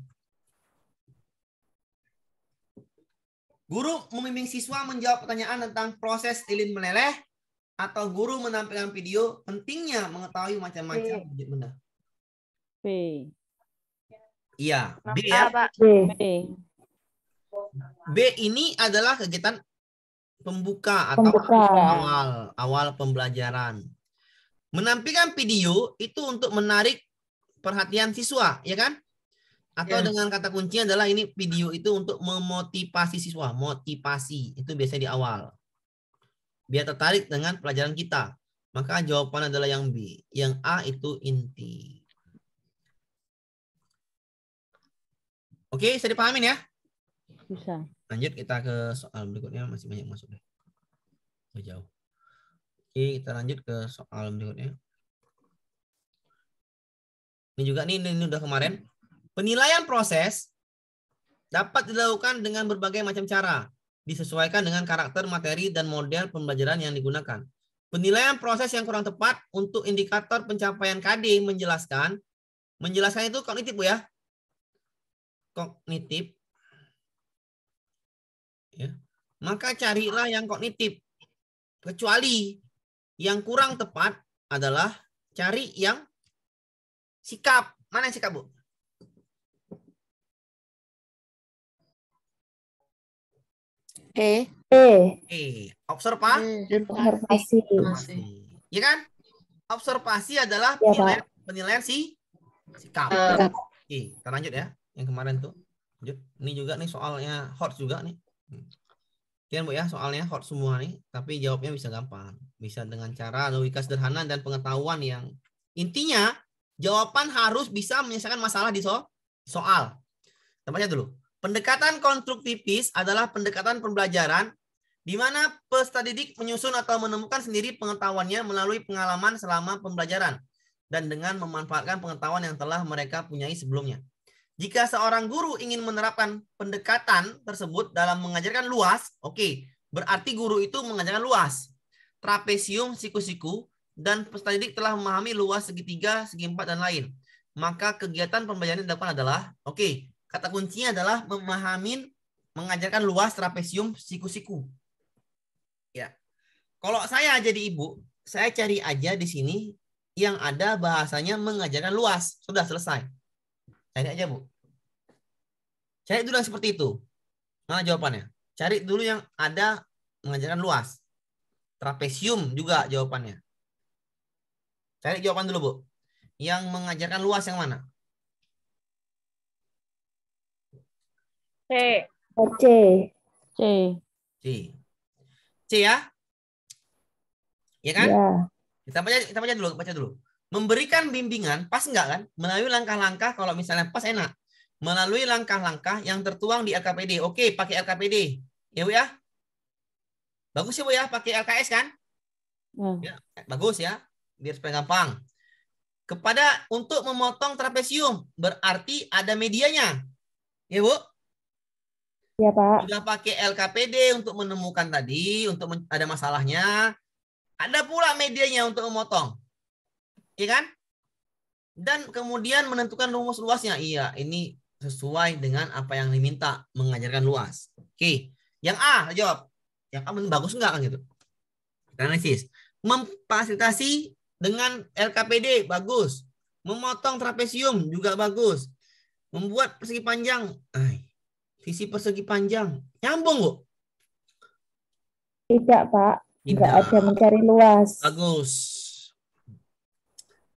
Guru memimpin siswa menjawab pertanyaan tentang proses lilin meleleh atau guru menampilkan video pentingnya mengetahui macam-macam benda? B. Iya, B ya. B. B ini adalah kegiatan pembuka atau pembuka. awal awal pembelajaran. Menampilkan video itu untuk menarik perhatian siswa, ya kan? Atau ya. dengan kata kuncinya adalah ini video itu untuk memotivasi siswa, motivasi itu biasanya di awal biar tertarik dengan pelajaran kita. Maka jawaban adalah yang B. Yang A itu inti. Oke, bisa dipahamin ya? Bisa. Lanjut kita ke soal berikutnya. Masih banyak masuk deh. Oh, jauh. Oke, kita lanjut ke soal berikutnya. Ini juga nih, ini, ini udah kemarin. Penilaian proses dapat dilakukan dengan berbagai macam cara disesuaikan dengan karakter materi dan model pembelajaran yang digunakan. Penilaian proses yang kurang tepat untuk indikator pencapaian KD menjelaskan menjelaskan itu kognitif Bu ya. Kognitif. Ya. Maka carilah yang kognitif. Kecuali yang kurang tepat adalah cari yang sikap. Mana yang sikap, Bu? E. E. E. Observa? E. Observasi. Observasi. Ya kan? Observasi adalah ya, penilaian, penilaian si sikap. Uh, Oke, kita lanjut ya. Yang kemarin tuh. Lanjut. Ini juga nih soalnya hot juga nih. Kian Bu ya, soalnya hot semua nih. Tapi jawabnya bisa gampang. Bisa dengan cara logika sederhana dan pengetahuan yang intinya jawaban harus bisa menyelesaikan masalah di so soal. Tempatnya dulu. Pendekatan konstruktivis adalah pendekatan pembelajaran di mana peserta didik menyusun atau menemukan sendiri pengetahuannya melalui pengalaman selama pembelajaran dan dengan memanfaatkan pengetahuan yang telah mereka punyai sebelumnya. Jika seorang guru ingin menerapkan pendekatan tersebut dalam mengajarkan luas, oke, okay, berarti guru itu mengajarkan luas. Trapesium, siku-siku, dan peserta didik telah memahami luas segitiga, segi empat, dan lain. Maka kegiatan pembelajaran yang dilakukan adalah, oke, okay, kata kuncinya adalah memahami mengajarkan luas trapesium siku-siku. Ya. Kalau saya jadi ibu, saya cari aja di sini yang ada bahasanya mengajarkan luas. Sudah selesai. Cari aja, Bu. Cari dulu yang seperti itu. Mana jawabannya? Cari dulu yang ada mengajarkan luas. Trapesium juga jawabannya. Cari jawaban dulu, Bu. Yang mengajarkan luas yang mana? C. C. C. C. C ya? Ya kan? Ya. Kita baca kita baca dulu, baca dulu. Memberikan bimbingan pas enggak kan? Melalui langkah-langkah kalau misalnya pas enak. Melalui langkah-langkah yang tertuang di LKPD. Oke, pakai LKPD. Ya, Bu ya? Bagus ya, Bu ya, pakai LKS kan? Hmm. Ya, bagus ya. Biar supaya gampang kepada untuk memotong trapesium berarti ada medianya ya bu Ya, Pak. Sudah pakai LKPD untuk menemukan tadi, untuk ada masalahnya. Ada pula medianya untuk memotong. Iya kan? Dan kemudian menentukan rumus luasnya. Iya, ini sesuai dengan apa yang diminta mengajarkan luas. Oke. Yang A, jawab. Yang A bagus enggak kan gitu? Analisis. Memfasilitasi dengan LKPD bagus. Memotong trapesium juga bagus. Membuat persegi panjang. Ay, Sisi persegi panjang. Nyambung, Bu? Tidak, Pak. Tidak, ada mencari luas. Bagus.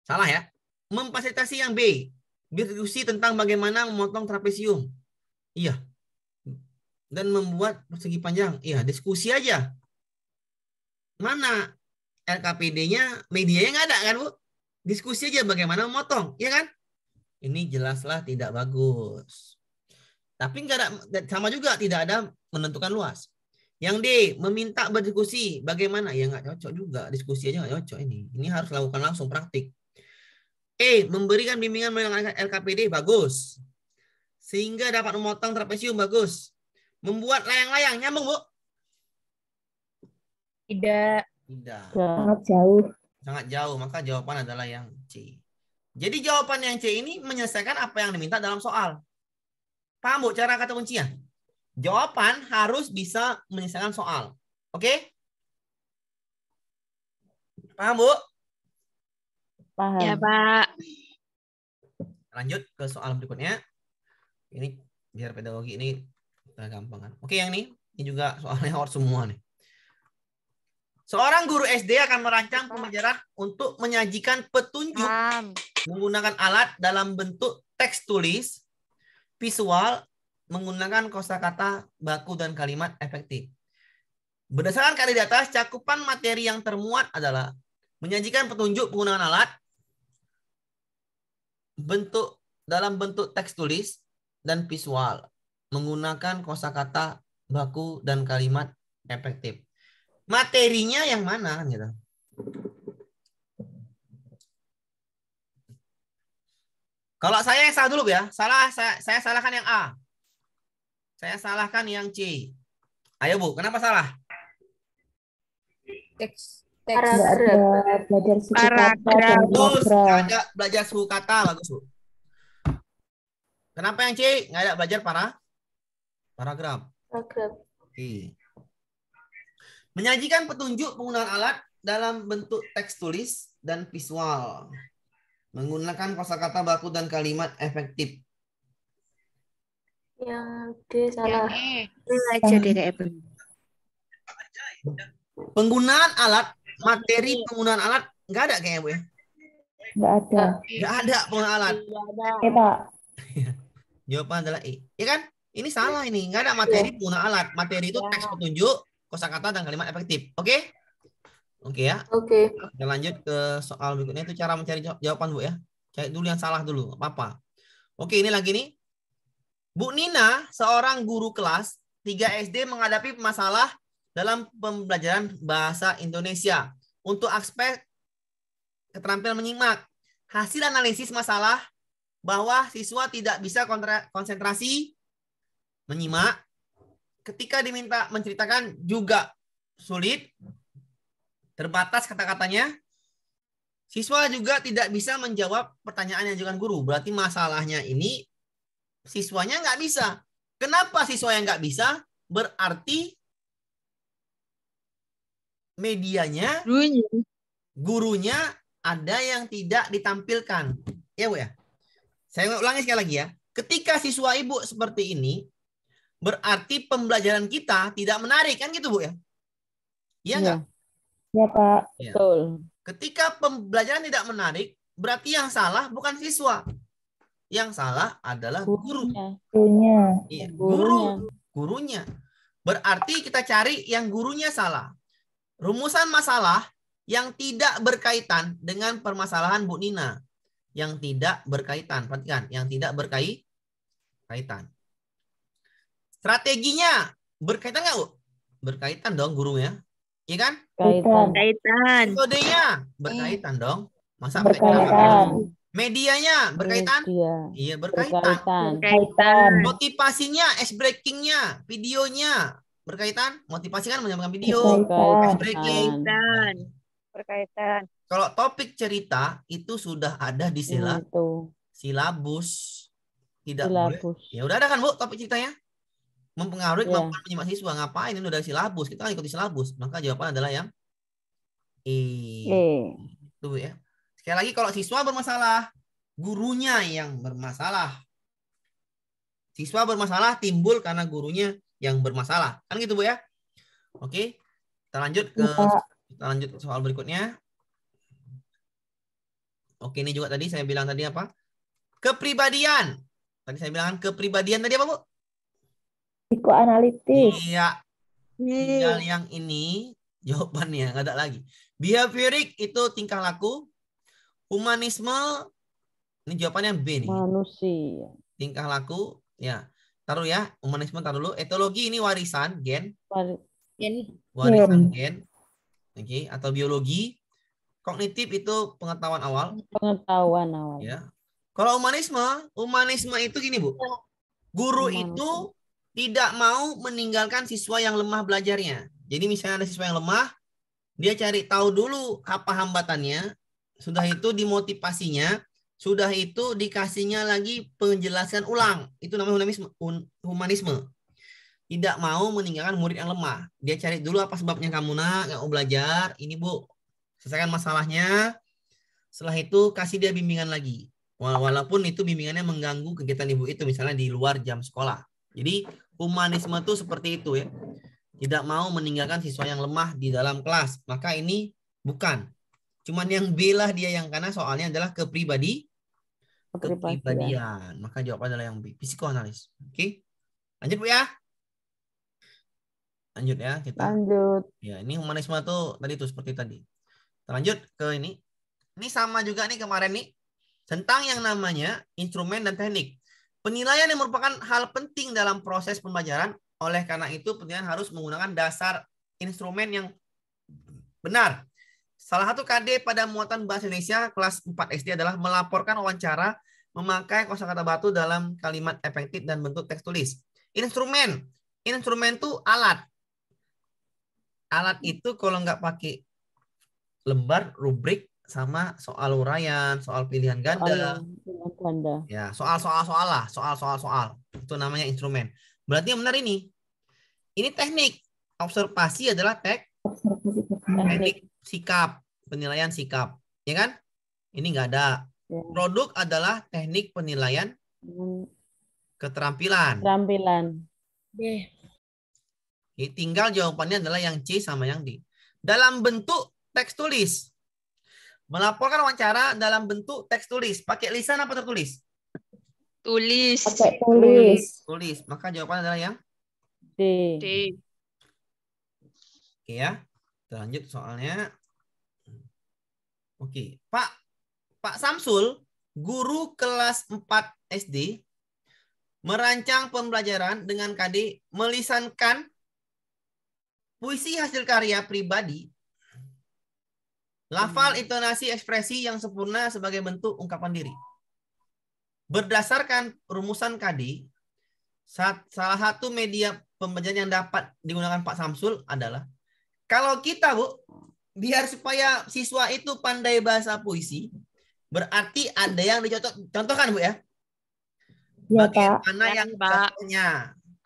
Salah ya? Memfasilitasi yang B. Berdiskusi tentang bagaimana memotong trapesium. Iya. Dan membuat persegi panjang. Iya, diskusi aja. Mana LKPD-nya, media yang ada kan, Bu? Diskusi aja bagaimana memotong, ya kan? Ini jelaslah tidak bagus. Tapi enggak ada sama juga tidak ada menentukan luas. Yang D meminta berdiskusi bagaimana ya nggak cocok juga diskusi aja nggak cocok ini. Ini harus lakukan langsung praktik. E memberikan bimbingan menggunakan LKPD bagus sehingga dapat memotong trapesium bagus. Membuat layang-layang nyambung bu? Tidak. Tidak. Sangat jauh. Sangat jauh maka jawaban adalah yang C. Jadi jawaban yang C ini menyelesaikan apa yang diminta dalam soal. Paham Bu cara kata kuncinya? Jawaban harus bisa menyelesaikan soal. Oke? Okay? Paham Bu? Paham. Ya Pak. Lanjut ke soal berikutnya. Ini biar pedagogi ini gampang kan. Oke yang ini, ini juga soalnya harus semua nih. Seorang guru SD akan merancang pembelajaran untuk menyajikan petunjuk menggunakan alat dalam bentuk teks tulis visual menggunakan kosakata baku dan kalimat efektif. Berdasarkan kali di atas, cakupan materi yang termuat adalah menyajikan petunjuk penggunaan alat, bentuk dalam bentuk teks tulis dan visual menggunakan kosakata baku dan kalimat efektif. Materinya yang mana gitu. Kalau saya yang salah dulu ya. Salah saya, saya salahkan yang A. Saya salahkan yang C. Ayo Bu, kenapa salah? Teks teks belajar, suku kata. Bagus, ada belajar suku kata bagus Bu. Kenapa yang C? Nggak ada belajar para paragraf. Paragraf. Oke. Menyajikan petunjuk penggunaan alat dalam bentuk teks tulis dan visual. Menggunakan kosakata baku dan kalimat efektif. Yang D salah. Yang E. aja e. Penggunaan alat, materi penggunaan alat, nggak ada kayaknya, Bu ya? Nggak ada. Nggak ada penggunaan alat. Enggak ada. E, Pak. Jawaban adalah E. Ya kan? Ini salah ini. Nggak ada materi iya. penggunaan alat. Materi itu iya. teks petunjuk, kosakata dan kalimat efektif. Oke? Okay? Oke ya. Oke. Okay. lanjut ke soal berikutnya itu cara mencari jawaban Bu ya. Cari dulu yang salah dulu, apa-apa. Oke, ini lagi nih. Bu Nina, seorang guru kelas 3 SD menghadapi masalah dalam pembelajaran bahasa Indonesia. Untuk aspek keterampilan menyimak, hasil analisis masalah bahwa siswa tidak bisa konsentrasi menyimak ketika diminta menceritakan juga sulit Terbatas kata-katanya. Siswa juga tidak bisa menjawab pertanyaan yang diajukan guru. Berarti masalahnya ini siswanya nggak bisa. Kenapa siswa yang nggak bisa? Berarti medianya, gurunya, gurunya ada yang tidak ditampilkan. Ya Bu ya? Saya ulangi sekali lagi ya. Ketika siswa Ibu seperti ini, berarti pembelajaran kita tidak menarik kan gitu Bu ya? Iya enggak? Iya. Ya. Ya Pak. Ya. Betul. Ketika pembelajaran tidak menarik, berarti yang salah bukan siswa. Yang salah adalah guru. Gurunya. Iya, guru. Gurunya. Berarti kita cari yang gurunya salah. Rumusan masalah yang tidak berkaitan dengan permasalahan Bu Nina. Yang tidak berkaitan. Perhatikan, yang tidak berkaitan. Strateginya berkaitan nggak, Bu? Berkaitan dong gurunya. Iya kan? Kaitan. Berkaitan. Kodenya eh. berkaitan dong. Masa berkaitan. Medianya berkaitan? Media. Iya, berkaitan. berkaitan. Berkaitan. Motivasinya, ice breakingnya, videonya berkaitan. Motivasi kan menyambungkan video, berkaitan. breaking. Berkaitan. berkaitan. Kalau topik cerita itu sudah ada di sila, iya, silabus. Tidak silabus. Ya udah ada kan, Bu, topik ceritanya? mempengaruhi iya. kemampuan penyimak siswa ngapain ini udah silabus kita kan ikuti silabus maka jawaban adalah yang E. e. Itu ya. Sekali lagi kalau siswa bermasalah, gurunya yang bermasalah. Siswa bermasalah timbul karena gurunya yang bermasalah. Kan gitu Bu ya? Oke. Kita lanjut ke iya. kita lanjut ke soal berikutnya. Oke, ini juga tadi saya bilang tadi apa? Kepribadian. Tadi saya bilang kan kepribadian tadi apa, Bu? Psikoanalitis. Iya. Tinggal yang ini jawabannya nggak ada lagi. Behaviorik itu tingkah laku. Humanisme ini jawabannya B nih. Manusia. Tingkah laku ya. Taruh ya, humanisme taruh dulu. Etologi ini warisan gen. Gen. Warisan gen. Oke, okay. atau biologi. Kognitif itu pengetahuan awal. Pengetahuan awal. Ya. Kalau humanisme, humanisme itu gini, Bu. Guru humanisme. itu tidak mau meninggalkan siswa yang lemah belajarnya. Jadi misalnya ada siswa yang lemah, dia cari tahu dulu apa hambatannya, sudah itu dimotivasinya, sudah itu dikasihnya lagi penjelasan ulang. Itu namanya humanisme. humanisme. Tidak mau meninggalkan murid yang lemah. Dia cari dulu apa sebabnya kamu nak, nggak mau belajar. Ini bu, selesaikan masalahnya. Setelah itu kasih dia bimbingan lagi. Walaupun itu bimbingannya mengganggu kegiatan ibu itu misalnya di luar jam sekolah. Jadi humanisme itu seperti itu ya. Tidak mau meninggalkan siswa yang lemah di dalam kelas. Maka ini bukan. Cuman yang belah dia yang karena soalnya adalah kepribadi kepribadian. Maka jawabannya adalah yang B. Psikoanalis. Oke. Lanjut Bu ya. Lanjut ya kita. Lanjut. Ya, ini humanisme itu tadi tuh seperti tadi. lanjut ke ini. Ini sama juga nih kemarin nih tentang yang namanya instrumen dan teknik. Penilaian yang merupakan hal penting dalam proses pembelajaran, oleh karena itu penilaian harus menggunakan dasar instrumen yang benar. Salah satu KD pada muatan bahasa Indonesia kelas 4 SD adalah melaporkan wawancara memakai kosakata batu dalam kalimat efektif dan bentuk teks tulis. Instrumen, instrumen itu alat. Alat itu kalau nggak pakai lembar, rubrik, sama soal urayan, soal pilihan ganda. Ya, soal Ya, soal-soal soal lah, soal-soal soal. Itu namanya instrumen. Berarti yang benar ini. Ini teknik. Observasi adalah tek teknik sikap, penilaian sikap. Ya kan? Ini nggak ada. Ya. Produk adalah teknik penilaian keterampilan. Keterampilan. Ini Tinggal jawabannya adalah yang C sama yang D. Dalam bentuk teks tulis Melaporkan wawancara dalam bentuk teks tulis. Pakai lisan apa tertulis? Tulis. Pakai tulis. Tulis. Maka jawabannya adalah yang? D. D. Oke ya. Kita lanjut soalnya. Oke. Pak Pak Samsul, guru kelas 4 SD, merancang pembelajaran dengan KD melisankan puisi hasil karya pribadi Lafal, hmm. intonasi, ekspresi yang sempurna sebagai bentuk ungkapan diri. Berdasarkan rumusan KD, salah satu media pembelajaran yang dapat digunakan Pak Samsul adalah kalau kita, Bu, biar supaya siswa itu pandai bahasa puisi, berarti ada yang dicontohkan, Bu ya. Iya, Bagaimana ya, yang contohnya?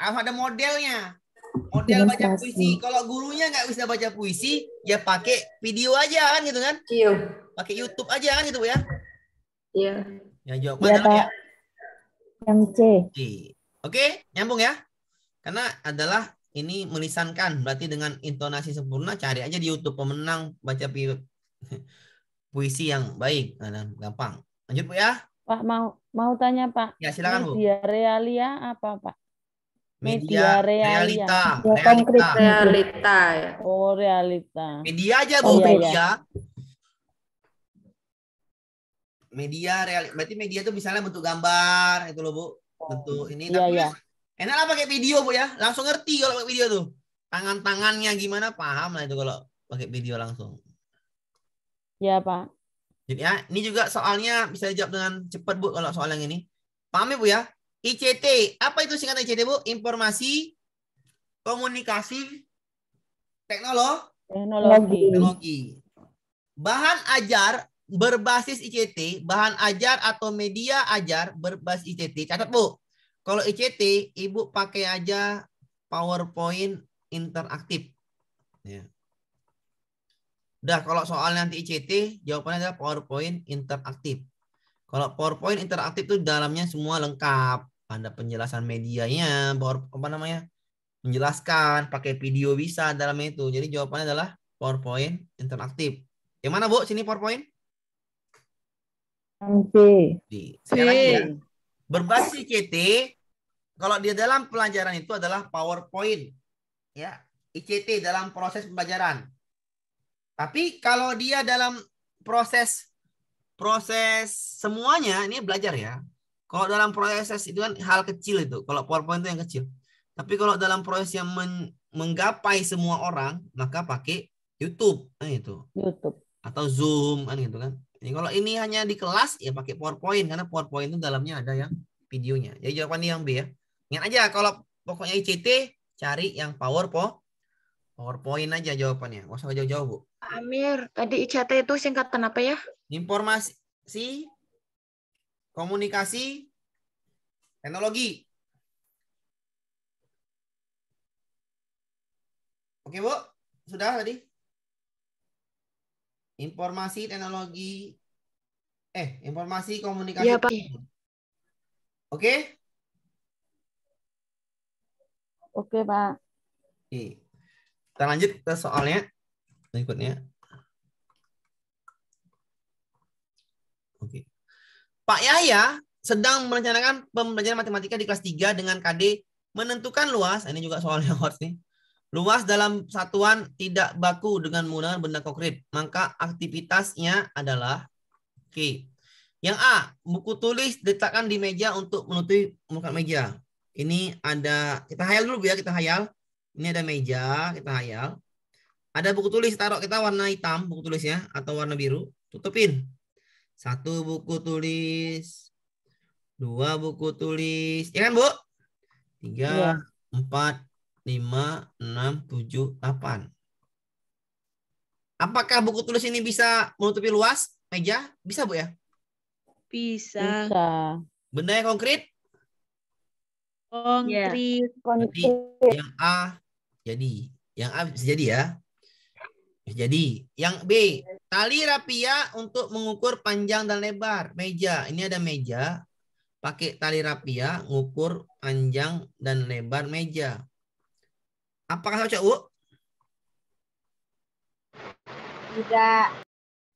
ada modelnya model baca puisi. Kalau gurunya nggak bisa baca puisi, ya pakai video aja kan gitu kan? Iya. Pakai YouTube aja kan gitu ya? Iya. Yang jawab ya, ya. Yang C. C. Oke, nyambung ya. Karena adalah ini melisankan, berarti dengan intonasi sempurna cari aja di YouTube pemenang baca puisi yang baik, nah, dan gampang. Lanjut bu ya. Pak mau mau tanya Pak. Ya silakan bu. realia apa Pak? media, media realita, realita, ya, konkret realita. Ya. Oh, realita. Media aja iya, tuh iya, media. Iya. Media realita. berarti media tuh misalnya bentuk gambar itu loh bu, bentuk oh. ini. Iya, Tapi iya. enak lah pakai video bu ya, langsung ngerti kalau pakai video tuh. Tangan-tangannya gimana paham lah itu kalau pakai video langsung. Iya pak. Jadi ya, ini juga soalnya bisa dijawab dengan cepat bu kalau soal yang ini. Paham ya bu ya? ICT. Apa itu singkatan ICT, Bu? Informasi Komunikasi Teknologi. Teknologi. Teknologi. Bahan ajar berbasis ICT, bahan ajar atau media ajar berbasis ICT. Catat, Bu. Kalau ICT, Ibu pakai aja PowerPoint interaktif. Ya. Udah, kalau soal nanti ICT, jawabannya adalah PowerPoint interaktif. Kalau PowerPoint interaktif itu dalamnya semua lengkap ada penjelasan medianya, power, apa namanya, menjelaskan, pakai video bisa dalam itu. Jadi jawabannya adalah PowerPoint interaktif. Yang mana Bu? Sini PowerPoint? Oke. Okay. Ya. Berbasis ICT, kalau dia dalam pelajaran itu adalah PowerPoint. Ya, ICT dalam proses pembelajaran. Tapi kalau dia dalam proses proses semuanya ini belajar ya. Kalau dalam proses itu kan hal kecil itu. Kalau PowerPoint itu yang kecil. Tapi kalau dalam proses yang men menggapai semua orang, maka pakai YouTube kan itu. YouTube. Atau Zoom kan gitu kan. Jadi kalau ini hanya di kelas ya pakai PowerPoint karena PowerPoint itu dalamnya ada yang videonya. Jadi jawaban yang B ya. Ingat aja kalau pokoknya ICT cari yang PowerPoint PowerPoint aja jawabannya. Gak usah jauh-jauh, Bu. Amir, tadi ICT itu singkatan apa ya? Informasi komunikasi, teknologi. Oke, Bu? Sudah tadi? Informasi, teknologi, eh, informasi, komunikasi. Ya, Pak. Oke? Oke, Pak. Oke. Kita lanjut ke soalnya berikutnya. Pak Yahya sedang merencanakan pembelajaran matematika di kelas 3 dengan KD menentukan luas, ini juga soal yang hot nih, luas dalam satuan tidak baku dengan menggunakan benda konkret. Maka aktivitasnya adalah, oke, okay. yang A, buku tulis diletakkan di meja untuk menutupi muka meja. Ini ada, kita hayal dulu ya, kita hayal. Ini ada meja, kita hayal. Ada buku tulis, taruh kita warna hitam buku tulisnya, atau warna biru, tutupin. Satu buku tulis, dua buku tulis, ya kan Bu? Tiga, ya. empat, lima, enam, tujuh, delapan. Apakah buku tulis ini bisa menutupi luas meja? Bisa Bu ya? Bisa. Bisa. Benda yang konkret? Konkret. Yeah. Konkret. Yang A jadi. Yang A bisa jadi ya. Ya, jadi yang B, tali rapia untuk mengukur panjang dan lebar. Meja, ini ada meja. Pakai tali rapia, ngukur panjang dan lebar meja. Apakah cocok, U? Tidak.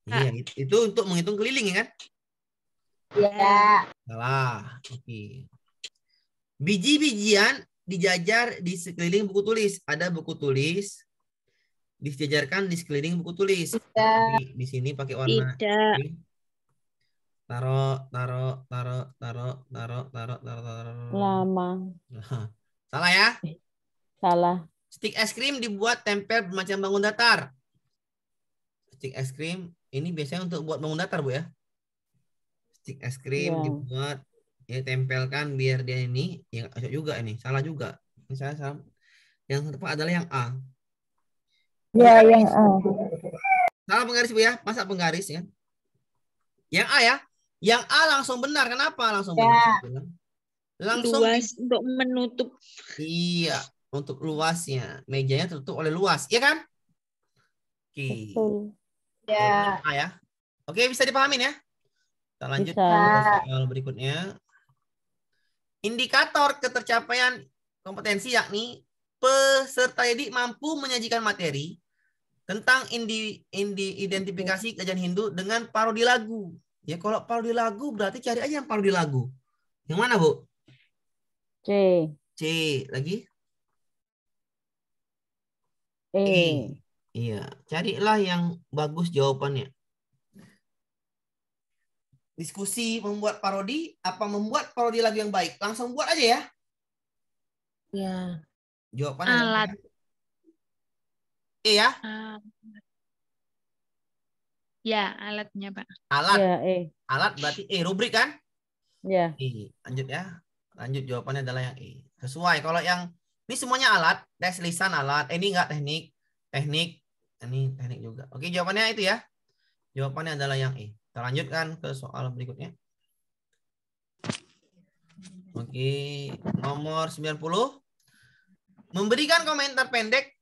Iya, itu, untuk menghitung keliling ya kan? Iya. Salah. Oke. Biji-bijian dijajar di sekeliling buku tulis. Ada buku tulis, dijajarkan di sekeliling buku tulis. Iya. Tidak. Di, di sini pakai warna. Tidak. Taro, taro, taro, taro, taro, taro, taro, taro. Lama. Salah ya? Eh, salah. stick es krim dibuat tempel macam bangun datar. stick es krim ini biasanya untuk buat bangun datar, Bu ya. stick es krim ya. dibuat ya tempelkan biar dia ini ya cocok juga ini, salah juga. Misalnya salah. Yang tepat adalah yang A. Ya, yang ah. A. Salah penggaris Bu ya, masa penggaris ya. Yang A ya. Yang A langsung benar. Kenapa langsung ya. benar? Langsung luas untuk menutup. Iya, untuk luasnya. Mejanya tertutup oleh luas, iya kan? Oke. Okay. Ya. A ya. Oke, bisa dipahamin ya? Kita lanjut bisa. ke soal berikutnya. Indikator ketercapaian kompetensi yakni peserta didik mampu menyajikan materi tentang indi, indi identifikasi kerajaan Hindu dengan parodi lagu. Ya kalau parodi lagu berarti cari aja yang parodi lagu. Yang mana bu? C. C lagi. E. e. Iya, carilah yang bagus jawabannya. Diskusi membuat parodi apa membuat parodi lagu yang baik? Langsung buat aja ya. Ya. Jawabannya alat. E ya? Ya, alatnya, Pak. Alat. Ya, e. Alat berarti E, rubrik kan? Iya. E. Lanjut ya. Lanjut jawabannya adalah yang E. Sesuai. Kalau yang ini semuanya alat, tes lisan alat. Eh, ini enggak teknik, teknik, ini teknik juga. Oke, jawabannya itu ya. Jawabannya adalah yang E. Kita lanjutkan ke soal berikutnya. Oke, nomor 90. Memberikan komentar pendek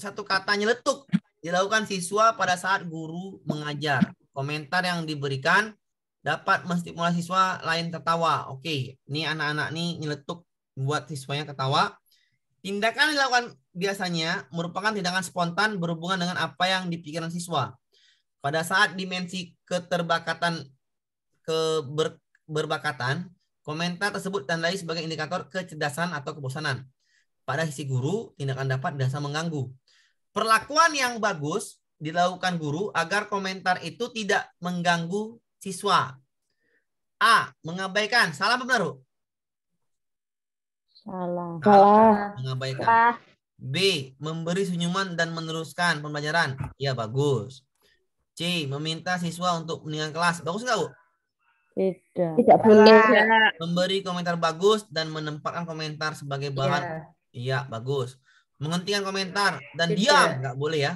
satu kata nyeletuk dilakukan siswa pada saat guru mengajar. Komentar yang diberikan dapat menstimulasi siswa lain tertawa. Oke, ini anak-anak nih nyeletuk buat siswanya ketawa. Tindakan dilakukan biasanya merupakan tindakan spontan berhubungan dengan apa yang dipikiran siswa. Pada saat dimensi keterbakatan ber, berbakatan, komentar tersebut lain sebagai indikator kecerdasan atau kebosanan pada sisi guru, tindakan dapat dasar mengganggu. Perlakuan yang bagus dilakukan guru agar komentar itu tidak mengganggu siswa. A. Mengabaikan. Salah benar, Salah. Salah. Mengabaikan. Salah. B. Memberi senyuman dan meneruskan pembelajaran. Ya, bagus. C. Meminta siswa untuk meninggalkan kelas. Bagus nggak, Bu? Tidak. Tidak boleh. Memberi komentar bagus dan menempatkan komentar sebagai bahan ya. Iya, bagus. Menghentikan komentar dan Tidak. Gitu diam ya. nggak boleh ya.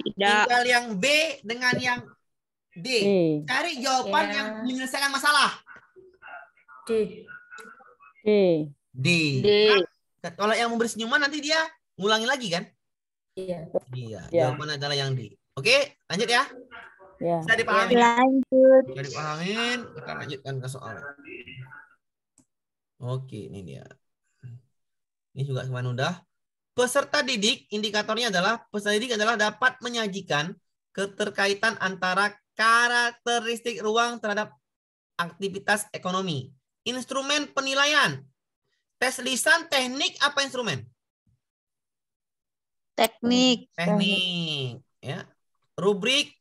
Tidak. Tinggal yang B dengan yang D. D. Cari jawaban ya. yang menyelesaikan masalah. D. D. D. D. Nah, kalau yang memberi senyuman nanti dia ngulangi lagi kan? Iya. Iya. Ya. Jawaban adalah yang D. Oke, lanjut ya. Ya. Bisa dipahami. Lanjut. Bisa dipahami. Kita lanjutkan ke soal. Oke, ini dia. Ini juga cuma udah. Peserta didik, indikatornya adalah peserta didik adalah dapat menyajikan keterkaitan antara karakteristik ruang terhadap aktivitas ekonomi. Instrumen penilaian. Tes lisan, teknik, apa instrumen? Teknik. Teknik. Ya. Rubrik.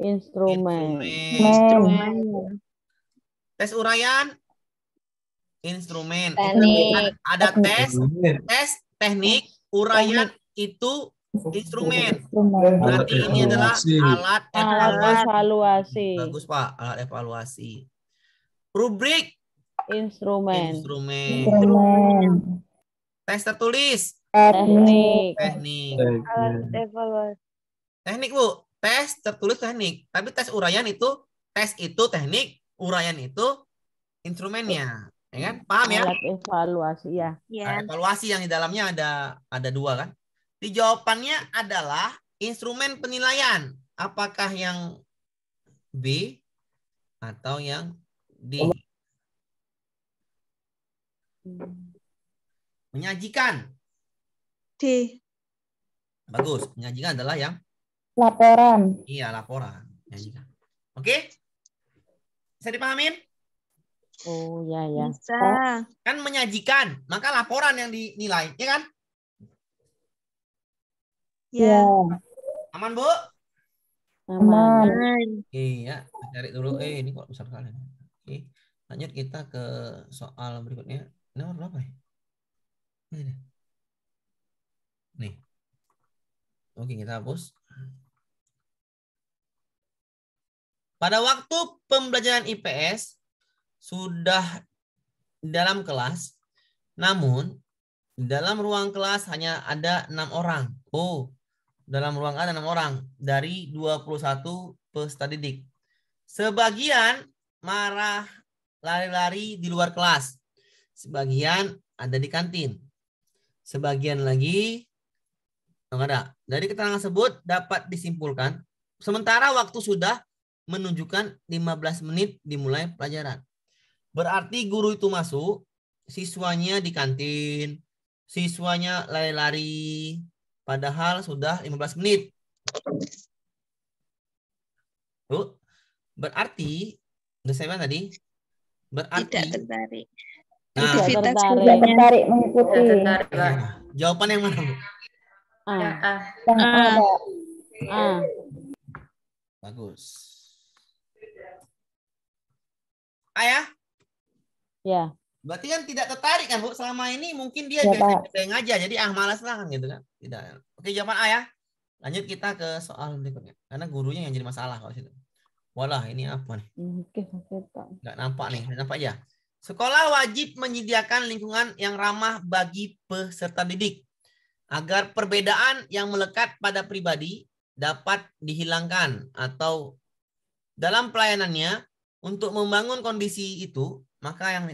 Instrumen. instrumen. Tes uraian, instrumen. Teknik. Ada tes, tes, teknik, uraian itu instrumen. Berarti ini adalah alat evaluasi. Alat evaluasi. Bagus Pak, alat evaluasi. Rubrik instrumen. Instrumen. instrumen. Tes tertulis. Teknik. Teknik. Alat evaluasi. Teknik Bu, tes tertulis teknik. Tapi tes uraian itu tes itu teknik, uraian itu instrumennya ya kan? Paham ya? Alat evaluasi ya. Nah, evaluasi yang di dalamnya ada ada dua kan? Di jawabannya adalah instrumen penilaian. Apakah yang B atau yang D? Oh. Menyajikan. D. Bagus. Menyajikan adalah yang laporan. Iya, laporan. Menyajikan. Oke? Bisa dipahamin? Oh ya ya. Bisa. Oh. Kan menyajikan, maka laporan yang dinilai, ya kan? Ya. ya. Aman bu? Aman. Aman. Iya, cari dulu. Eh ini kok besar kali. Oke, lanjut kita ke soal berikutnya. Nomor berapa ya? Ini. Nih. Oke, kita hapus. Pada waktu pembelajaran IPS, sudah dalam kelas, namun dalam ruang kelas hanya ada enam orang. Oh, dalam ruang ada enam orang dari 21 peserta didik. Sebagian marah lari-lari di luar kelas. Sebagian ada di kantin. Sebagian lagi enggak ada. Dari keterangan tersebut dapat disimpulkan sementara waktu sudah menunjukkan 15 menit dimulai pelajaran. Berarti guru itu masuk, siswanya di kantin, siswanya lari-lari, padahal sudah 15 menit. Tuh. Berarti, udah saya tadi, berarti tidak tertarik. Nah, aktivitas tidak tertarik mengikuti. Tidak tertarik. Nah, jawaban yang mana, ah ah ah, ah. ah. Bagus. Ayah? Ya. Berarti kan tidak tertarik kan Bu selama ini mungkin dia ya, yang aja jadi ah malas lah kan gitu kan. Tidak. Oke jamaah ya. Lanjut kita ke soal berikutnya karena gurunya yang jadi masalah kalau situ. Walah ini apa nih? Oke, Enggak nampak nih, nampak aja. Ya. Sekolah wajib menyediakan lingkungan yang ramah bagi peserta didik agar perbedaan yang melekat pada pribadi dapat dihilangkan atau dalam pelayanannya untuk membangun kondisi itu maka yang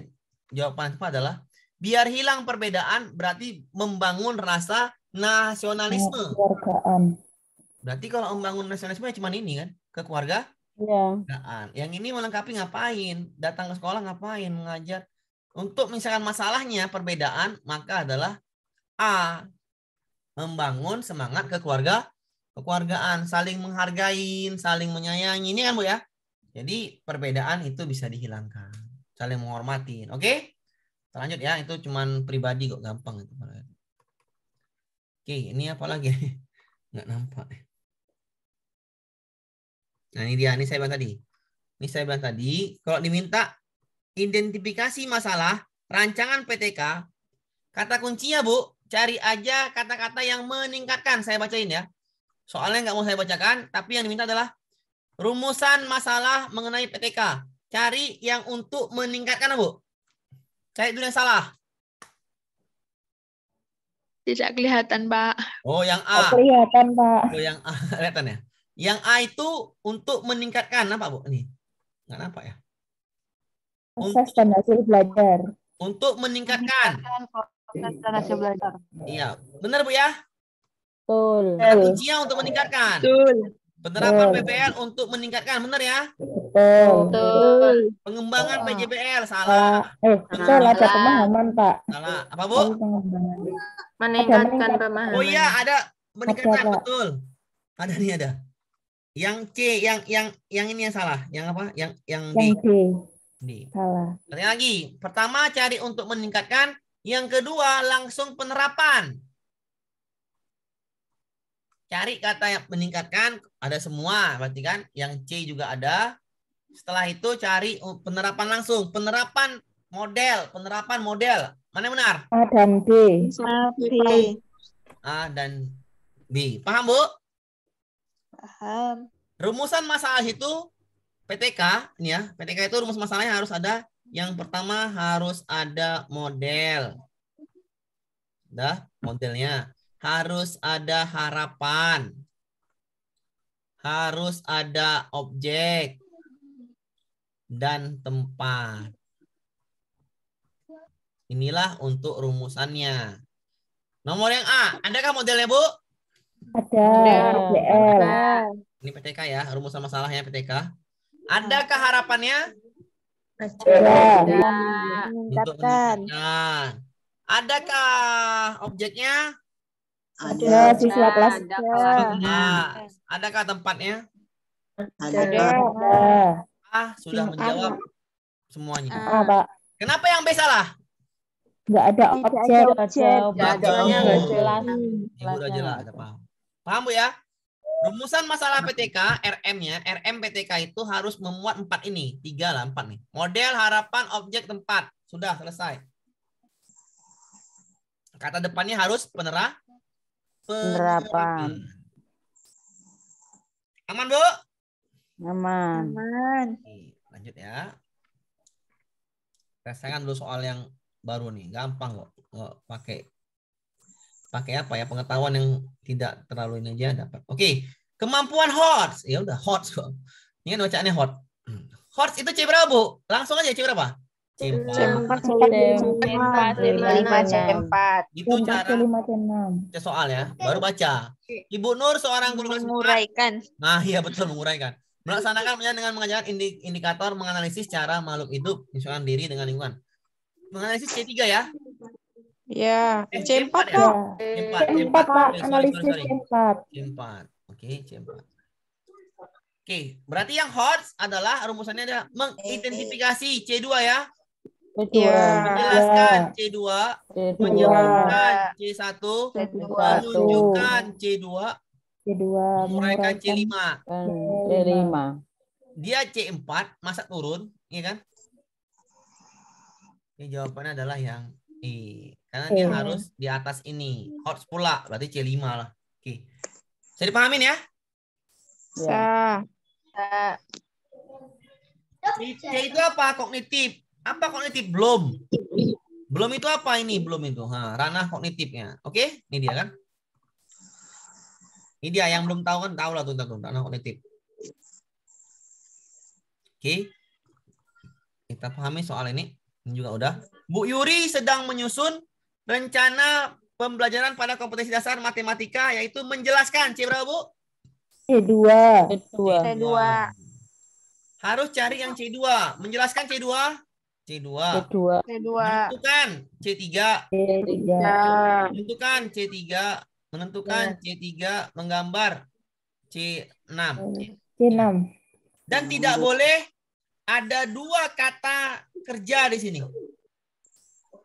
jawaban itu adalah biar hilang perbedaan berarti membangun rasa nasionalisme. Kekeluargaan. Berarti kalau membangun nasionalisme ya cuma ini kan, kekeluarga. Kekeluargaan. Ya. Yang ini melengkapi ngapain? Datang ke sekolah ngapain? Mengajar. Untuk misalkan masalahnya perbedaan, maka adalah A membangun semangat kekeluarga kekeluargaan, saling menghargai, saling menyayangi ini kan Bu ya. Jadi perbedaan itu bisa dihilangkan saling menghormati. Oke? Okay? Lanjut ya, itu cuman pribadi kok gampang Oke, okay, ini apa lagi? Nggak nampak. Nah, ini dia, ini saya bilang tadi. Ini saya bilang tadi, kalau diminta identifikasi masalah rancangan PTK, kata kuncinya, Bu, cari aja kata-kata yang meningkatkan. Saya bacain ya. Soalnya nggak mau saya bacakan, tapi yang diminta adalah rumusan masalah mengenai PTK. Cari yang untuk meningkatkan, Bu. Cari dulu yang salah. Tidak kelihatan, Pak. Oh, yang A. Tidak kelihatan, Pak. Oh, yang A. kelihatan ya. Yang A itu untuk meningkatkan apa, Bu? Ini. nggak nampak ya? untuk dan hasil belajar. Untuk meningkatkan. dan hasil belajar. Iya, benar, Bu ya? Betul. Ada kuncinya untuk meningkatkan. Betul. Penerapan oh. PBL untuk meningkatkan, benar ya? Betul. Betul. Pengembangan PJBL salah. Eh, salah ada pemahaman, Pak. Salah. Apa, Bu? Meningkatkan pemahaman. Oh iya, ada meningkatkan ada, betul. Ada nih ada. Yang C, yang yang yang ini yang salah. Yang apa? Yang yang, yang D. D. D. Salah. Lagi lagi. Pertama cari untuk meningkatkan, yang kedua langsung penerapan. Cari kata yang meningkatkan ada semua, berarti kan yang C juga ada. Setelah itu cari oh, penerapan langsung, penerapan model, penerapan model. Mana yang benar? A dan B. A dan B. Paham, Bu? Paham. Rumusan masalah itu PTK, ini ya. PTK itu rumus masalahnya harus ada yang pertama harus ada model. Dah, modelnya harus ada harapan. Harus ada objek dan tempat. Inilah untuk rumusannya. Nomor yang A, adakah modelnya, Bu? Ada. ada. Ini PTK ya, rumusan masalahnya PTK. Adakah harapannya? Ada. Ada. Adakah objeknya? Ada, ada iya, siswa kelas ada, ada. Adakah tempatnya? Ada. ada. Ah, sudah Sing menjawab ada. semuanya. Ah. ah, Pak. Kenapa yang B salah? Enggak ada objek, objek. nggak jelas. Ibu udah jelas, ada paham. Paham, Bu ya? Rumusan masalah PTK, RM-nya, RM PTK itu harus memuat empat ini, tiga lah empat nih. Model, harapan, objek, tempat. Sudah selesai. Kata depannya harus penerah, penerapan. Aman, Bu? Aman. Aman. Lanjut ya. Rasakan dulu soal yang baru nih, gampang kok. Nggak pakai pakai apa ya pengetahuan yang tidak terlalu ini aja dapat. Oke, kemampuan hot. Ya udah hot kok. Ini kan bacaannya hot. Hmm. Hot itu C berapa, Bu? Langsung aja C berapa? C4. C4, c 4 c 4 Itu cara C soal ya, baru baca. Ibu Nur seorang guru kelas menguraikan. Nah, iya betul menguraikan. Melaksanakan dengan mengajarkan indikator menganalisis cara makhluk hidup, misalkan diri dengan lingkungan. Menganalisis C3 ya. Ya, eh, C4, C4 ya. C4, C4, Analisis C4. C4. Oke, C4. Oke, berarti yang hot adalah rumusannya adalah mengidentifikasi C2 ya. Iya. Betul. Menjelaskan C2, iya. c menjelaskan C1, menunjukkan C2, c C5. C5. Dia C4 masa turun, iya kan? jawabannya adalah yang I. Karena dia iya. harus di atas ini. Harus pula, berarti C5 lah. Oke. Saya dipahamin ya? Ya. Yeah. C itu apa? Kognitif. Apa kognitif? Belum. Belum itu apa ini? Belum itu. Ha, ranah kognitifnya. Oke, ini dia kan. Ini dia yang belum tahu kan tahu lah tuh ranah kognitif. Oke. Kita pahami soal ini. Ini juga udah. Bu Yuri sedang menyusun rencana pembelajaran pada kompetensi dasar matematika yaitu menjelaskan. C berapa, Bu? C2. C2. C2. Harus cari yang C2. Menjelaskan C2 dua. dua, c dua, c dua. Menentukan c tiga, c tiga. Menentukan c tiga, Menentukan iya. c tiga, Menggambar c enam, c enam, Dan tidak boleh ada dua kata kerja di sini.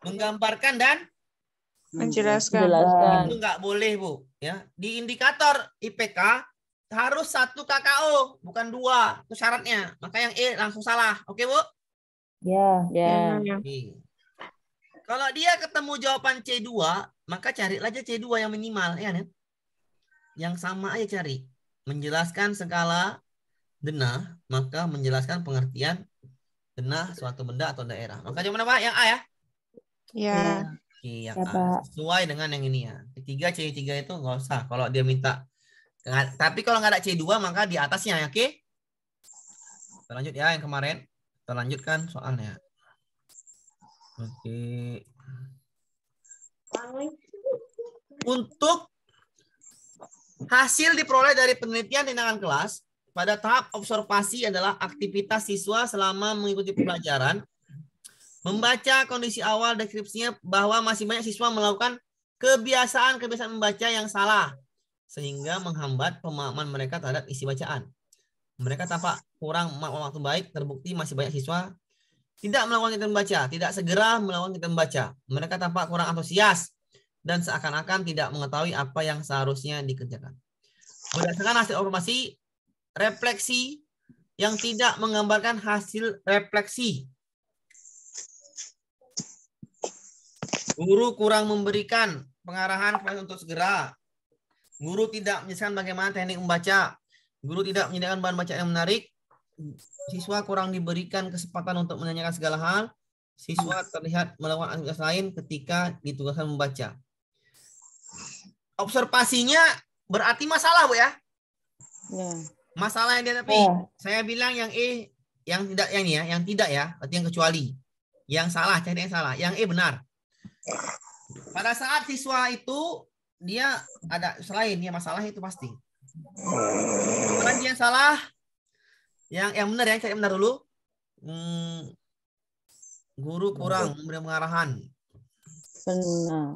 Menggambarkan dan menjelaskan. menjelaskan. Itu nggak boleh, Bu. Ya, di indikator IPK harus satu KKO, bukan dua. Itu syaratnya. Maka yang E langsung salah. Oke, Bu? Ya. Ya. ya, ya, ya. Kalau dia ketemu jawaban C2, maka carilah aja C2 yang minimal, ya kan? Yang sama aja cari. Menjelaskan skala denah, maka menjelaskan pengertian denah suatu benda atau daerah. Maka jawaban apa? Yang A ya? Ya. Oke, yang ya, A. Sesuai dengan yang ini ya. Ketiga C3 itu nggak usah. Kalau dia minta tapi kalau nggak ada C2 maka di atasnya, oke? Okay? Kita lanjut ya yang kemarin. Kita lanjutkan soalnya. Oke. Untuk hasil diperoleh dari penelitian tindakan kelas pada tahap observasi adalah aktivitas siswa selama mengikuti pelajaran membaca kondisi awal deskripsinya bahwa masih banyak siswa melakukan kebiasaan-kebiasaan membaca yang salah sehingga menghambat pemahaman mereka terhadap isi bacaan. Mereka tampak kurang waktu baik, terbukti masih banyak siswa tidak melakukan kegiatan membaca, tidak segera melakukan kegiatan membaca. Mereka tampak kurang antusias dan seakan-akan tidak mengetahui apa yang seharusnya dikerjakan. Berdasarkan hasil informasi, refleksi yang tidak menggambarkan hasil refleksi. Guru kurang memberikan pengarahan untuk segera. Guru tidak menjelaskan bagaimana teknik membaca. Guru tidak menyediakan bahan bacaan yang menarik. Siswa kurang diberikan kesempatan untuk menanyakan segala hal. Siswa terlihat melakukan aktivitas lain ketika ditugaskan membaca. Observasinya berarti masalah, Bu ya? Yeah. Masalah yang dihadapi. yeah. Saya bilang yang E yang tidak yang ini ya, yang tidak ya, berarti yang kecuali. Yang salah, cari yang salah. Yang E benar. Pada saat siswa itu dia ada selain ya masalah itu pasti apa yang salah. Yang yang benar ya, yang cari benar dulu. Hmm, guru kurang memberi pengarahan. Benar.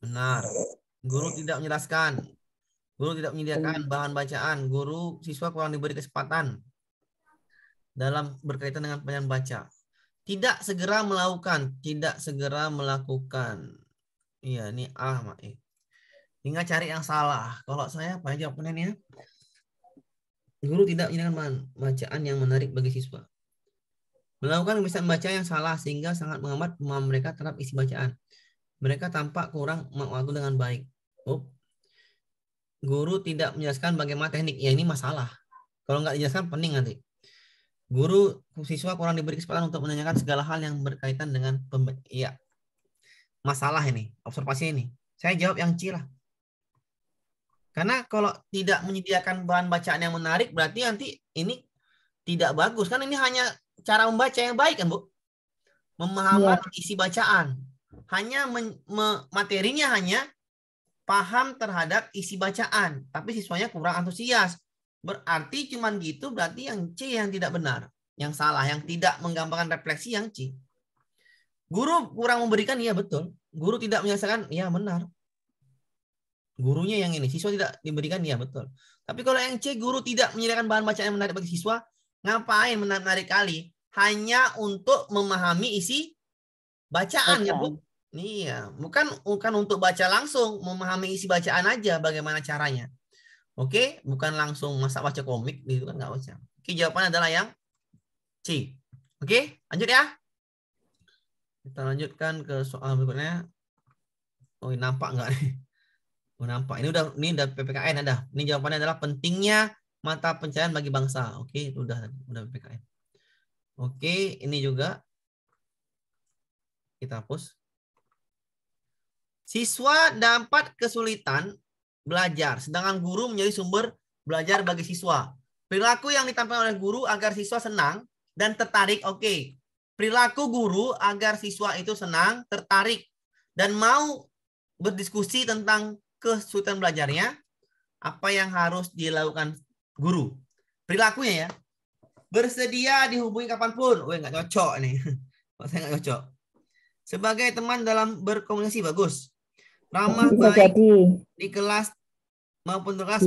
Benar. Guru tidak menjelaskan. Guru tidak menyediakan bahan bacaan. Guru siswa kurang diberi kesempatan dalam berkaitan dengan penyampaian baca. Tidak segera melakukan, tidak segera melakukan. Iya, ini ah Mak hingga cari yang salah. Kalau saya, apa ya. Guru tidak menyediakan bacaan yang menarik bagi siswa. Melakukan misal baca yang salah sehingga sangat menghambat pemahaman mereka terhadap isi bacaan. Mereka tampak kurang waktu dengan baik. Oh. Guru tidak menjelaskan bagaimana teknik. Ya ini masalah. Kalau nggak dijelaskan pening nanti. Guru siswa kurang diberi kesempatan untuk menanyakan segala hal yang berkaitan dengan pembe- ya, masalah ini, observasi ini. Saya jawab yang C karena kalau tidak menyediakan bahan bacaan yang menarik berarti nanti ini tidak bagus kan ini hanya cara membaca yang baik kan Bu. Memahami yeah. isi bacaan. Hanya men, me, materinya hanya paham terhadap isi bacaan, tapi siswanya kurang antusias. Berarti cuman gitu berarti yang C yang tidak benar, yang salah, yang tidak menggambarkan refleksi yang C. Guru kurang memberikan, iya betul. Guru tidak menyelesaikan, iya benar. Gurunya yang ini, siswa tidak diberikan ya betul. Tapi kalau yang C, guru tidak menyediakan bahan bacaan yang menarik bagi siswa, ngapain menarik-narik kali? Hanya untuk memahami isi bacaan okay. ya, Bu. Iya, bukan bukan untuk baca langsung, memahami isi bacaan aja bagaimana caranya. Oke, bukan langsung masa baca komik gitu kan nggak baca. Oke, jawabannya adalah yang C. Oke, lanjut ya. Kita lanjutkan ke soal berikutnya. Oh, nampak nggak nih? Oh, nampak. Ini udah ini udah PPKN ada. Ini jawabannya adalah pentingnya mata pencarian bagi bangsa. Oke, itu udah udah PPKN. Oke, ini juga kita hapus. Siswa dapat kesulitan belajar, sedangkan guru menjadi sumber belajar bagi siswa. Perilaku yang ditampilkan oleh guru agar siswa senang dan tertarik. Oke, okay. perilaku guru agar siswa itu senang, tertarik, dan mau berdiskusi tentang kesulitan belajarnya, apa yang harus dilakukan guru. Perilakunya ya. Bersedia dihubungi kapanpun. Wih, nggak cocok nih. Saya nggak cocok. Sebagai teman dalam berkomunikasi, bagus. Ramah Bisa baik jadi. di kelas maupun kelas.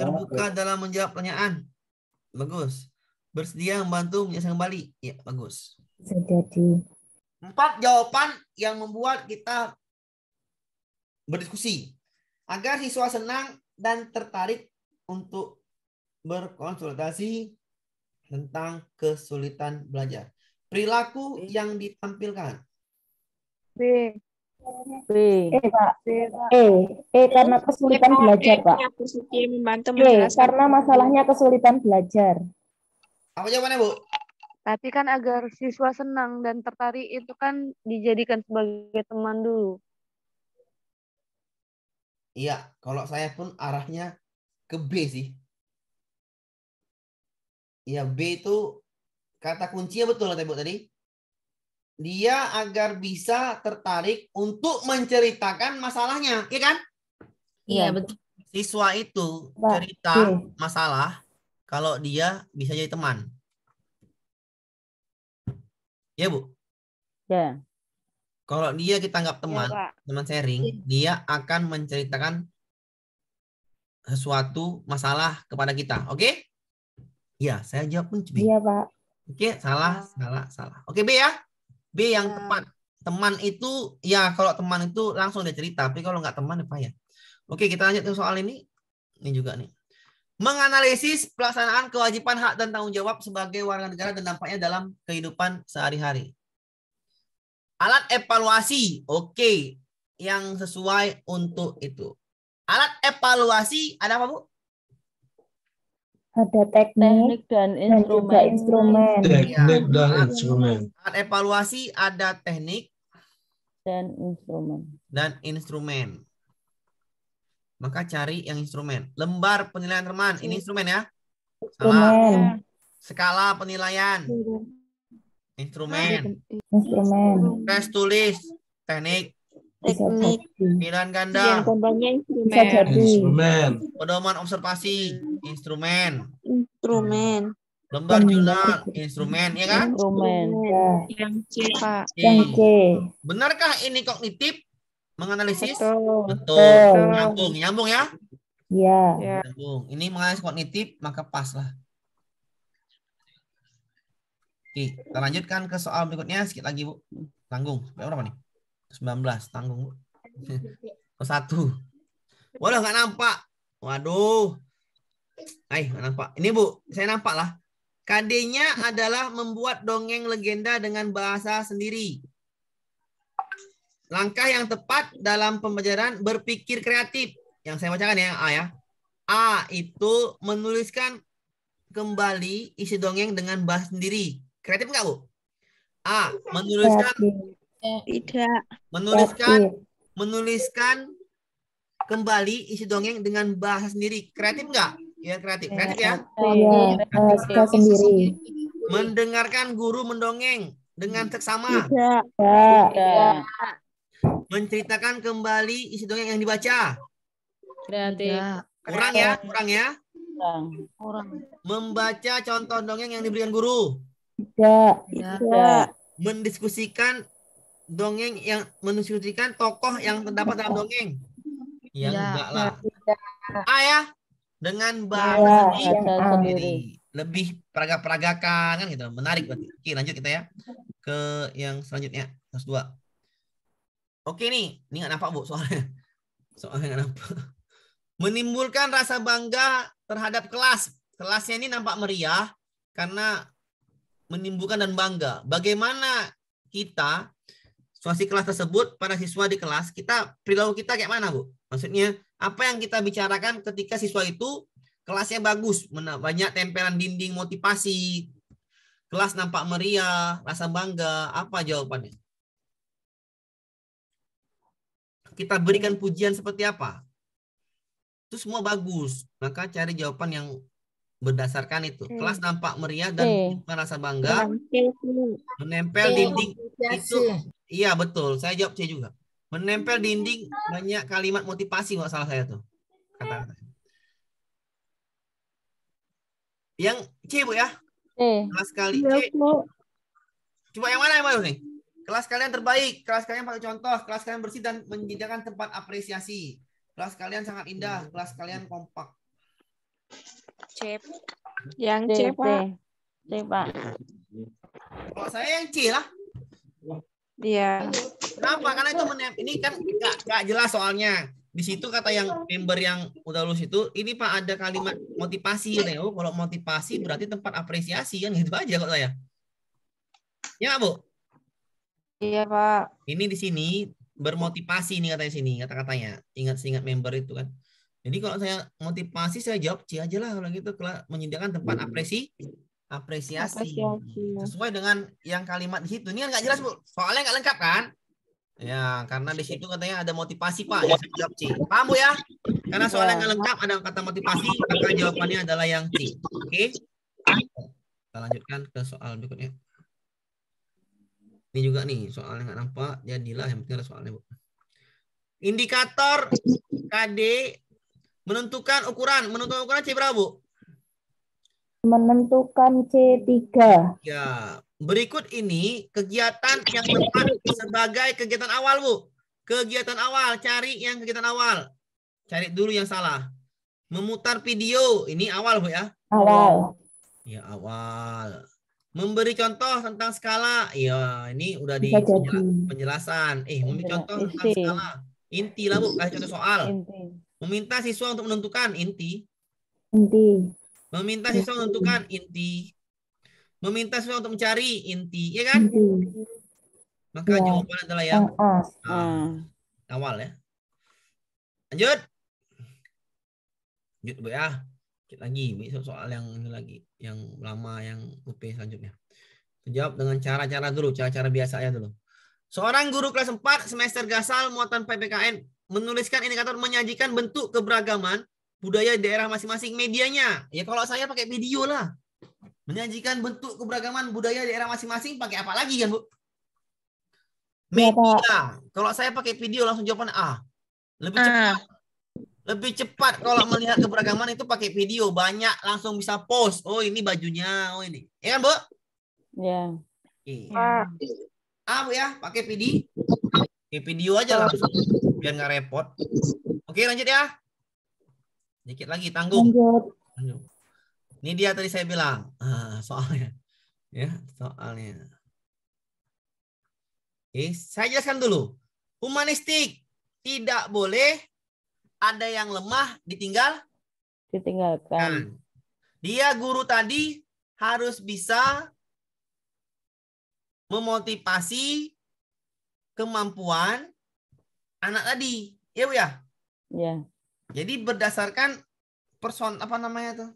Terbuka dalam menjawab pertanyaan. Bagus. Bersedia membantu menyelesaikan kembali. Ya, bagus. Bisa jadi. Empat jawaban yang membuat kita berdiskusi agar siswa senang dan tertarik untuk berkonsultasi tentang kesulitan belajar. Perilaku yang ditampilkan. B. B. E, Pak. E. E karena kesulitan belajar, Pak. E karena masalahnya kesulitan belajar. Apa jawabannya, Bu? Tapi kan agar siswa senang dan tertarik itu kan dijadikan sebagai teman dulu. Iya, kalau saya pun arahnya ke B sih. Iya, B itu kata kuncinya betul kata tadi. Dia agar bisa tertarik untuk menceritakan masalahnya, iya kan? Iya, iya. betul. Siswa itu cerita iya. masalah kalau dia bisa jadi teman. Ya Bu? Ya. Kalau dia kita anggap iya, teman, ya, teman sharing, ya. dia akan menceritakan sesuatu masalah kepada kita. Oke? Okay? Ya, saya jawab pun B. Iya, Pak. Oke, okay, salah, iya. salah, salah. Oke, okay, B ya. B yang ya. tepat. Teman itu, ya kalau teman itu langsung dia cerita. Tapi kalau nggak teman, apa ya? Oke, kita lanjut ke soal ini. Ini juga nih. Menganalisis pelaksanaan kewajiban hak dan tanggung jawab sebagai warga negara dan dampaknya dalam kehidupan sehari-hari. Alat evaluasi, oke, okay. yang sesuai untuk itu. Alat evaluasi ada apa bu? Ada teknik, teknik dan instrumen. Dan instrumen. Teknik ya. dan instrumen. Alat evaluasi ada teknik dan instrumen. Dan instrumen. Maka cari yang instrumen. Lembar penilaian teman, ini iya. instrumen ya. Instrumen. Instrumen. Skala penilaian. Instrumen iya. Instrumen. Iya. Instrumen. Tes tulis. Teknik. Teknik. Pilihan ganda. instrumen. Instrumen. Pedoman observasi. Instrumen. Instrumen. Lembar jurnal. Instrumen, ya kan? Instrumen. Yang C, Pak. Iya. Yang C. Benarkah ini kognitif? Menganalisis? Betul. Betul. Betul. Nyambung, nyambung ya? Iya. iya. Nyambung. Ini menganalisis kognitif, maka pas lah. Oke, kita lanjutkan ke soal berikutnya sedikit lagi, Bu. Tanggung. berapa nih? 19, tanggung, Bu. Ke satu. Waduh, nggak nampak. Waduh. Hai, nggak nampak. Ini, Bu, saya nampak lah. KD-nya adalah membuat dongeng legenda dengan bahasa sendiri. Langkah yang tepat dalam pembelajaran berpikir kreatif. Yang saya bacakan ya, A ya. A itu menuliskan kembali isi dongeng dengan bahasa sendiri. Kreatif nggak Bu? A. Menuliskan tidak. Menuliskan menuliskan kembali isi dongeng dengan bahasa sendiri. Kreatif nggak? Iya, ya kreatif. Kreatif ya. Iya, sendiri. Mendengarkan guru mendongeng dengan seksama. Tidak. Tidak. Menceritakan kembali isi dongeng yang dibaca. Kreatif. Kurang ya, kurang ya. Kurang. Kurang. Membaca contoh dongeng yang diberikan guru. Tidak. Tidak. Mendiskusikan dongeng yang mendiskusikan tokoh yang terdapat dalam dongeng. yang ya enggak lah. Ah ya, dengan iya, bahasa ya, sendiri. Ah, lebih peraga-peragakan kan gitu. Menarik berarti. Oke, lanjut kita ya ke yang selanjutnya. Kelas dua. Oke nih, ini nggak nampak Bu soalnya. Soalnya nggak nampak. Menimbulkan rasa bangga terhadap kelas. Kelasnya ini nampak meriah karena menimbulkan dan bangga. Bagaimana kita situasi kelas tersebut para siswa di kelas kita perilaku kita kayak mana bu? Maksudnya apa yang kita bicarakan ketika siswa itu kelasnya bagus, banyak tempelan dinding motivasi, kelas nampak meriah, rasa bangga, apa jawabannya? Kita berikan pujian seperti apa? Itu semua bagus, maka cari jawaban yang berdasarkan itu. Hmm. Kelas nampak meriah dan merasa merasa bangga. Menempel iya. dinding iya itu iya betul. Saya jawab C juga. Menempel dinding banyak kalimat motivasi nggak salah saya tuh. Kata-kata. Yang C Bu ya? Kelas kali iya, C. Coba yang mana yang mana nih? Kelas kalian terbaik, kelas kalian pakai contoh, kelas kalian bersih dan menyediakan tempat apresiasi. Kelas kalian sangat indah, kelas kalian kompak. C. Yang C, C Pak. C, Pak. Kalau saya yang C lah. Iya. Kenapa? Karena itu menem ini kan nggak nggak jelas soalnya. Di situ kata yang member yang udah lulus itu, ini Pak ada kalimat motivasi ya. Oh, kalau motivasi berarti tempat apresiasi kan gitu aja kalau saya. Ya, Bu. Iya, Pak. Ini di sini bermotivasi nih katanya sini kata-katanya. Ingat ingat member itu kan. Jadi kalau saya motivasi saya jawab C aja lah kalau gitu menyediakan tempat hmm. apresi apresiasi. apresiasi. Ya. Sesuai dengan yang kalimat di situ. Ini kan nggak jelas, Bu. Soalnya nggak lengkap kan? Ya, karena di situ katanya ada motivasi, Pak. Ya, saya jawab C. Paham, Bu ya? Karena soalnya nggak lengkap, ada kata motivasi, maka jawabannya adalah yang C. Oke? Okay? Kita lanjutkan ke soal berikutnya. Ini juga nih, soalnya nggak nampak. Jadilah, yang penting ada soalnya, Bu. Indikator KD Menentukan ukuran, menentukan ukuran C berapa, Bu? Menentukan C3. Ya. Berikut ini kegiatan yang tepat sebagai kegiatan awal, Bu. Kegiatan awal, cari yang kegiatan awal. Cari dulu yang salah. Memutar video, ini awal, Bu ya. Awal. Ya, awal. Memberi contoh tentang skala. Ya, ini udah di penjelasan. Eh, memberi contoh tentang skala. Inti lah, Bu. Kasih contoh soal. Inti. Meminta siswa untuk menentukan inti. Inti. Meminta siswa menentukan inti. Meminta siswa untuk mencari inti, ya kan? Inti. Maka ya. jawaban adalah yang uh, awal ya. Lanjut. Lanjut Bu ya. Dikit lagi, besok soal yang ini lagi, yang lama yang UP selanjutnya. Jawab dengan cara-cara dulu, cara-cara biasa ya dulu. Seorang guru kelas 4 semester gasal muatan PPKN menuliskan indikator menyajikan bentuk keberagaman budaya daerah masing-masing medianya. Ya kalau saya pakai video lah. Menyajikan bentuk keberagaman budaya daerah masing-masing pakai apa lagi kan, Bu? Iya, Media. Ya, kalau saya pakai video langsung jawaban A. Lebih ah. cepat. Uh. Lebih cepat kalau melihat keberagaman itu pakai video, banyak langsung bisa post. Oh, ini bajunya, oh ini. Ya kan, Bu? Iya. Oke. Okay. Ah, Bu ya, pakai video. Pakai video aja langsung biar nggak repot. Oke, lanjut ya. Dikit lagi tanggung. Lanjut. Ini dia tadi saya bilang ah, soalnya, ya soalnya. Oke, saya jelaskan dulu. Humanistik tidak boleh ada yang lemah ditinggal. Ditinggalkan. Nah, dia guru tadi harus bisa memotivasi kemampuan anak tadi. ya Bu ya? Iya. Jadi berdasarkan person apa namanya tuh?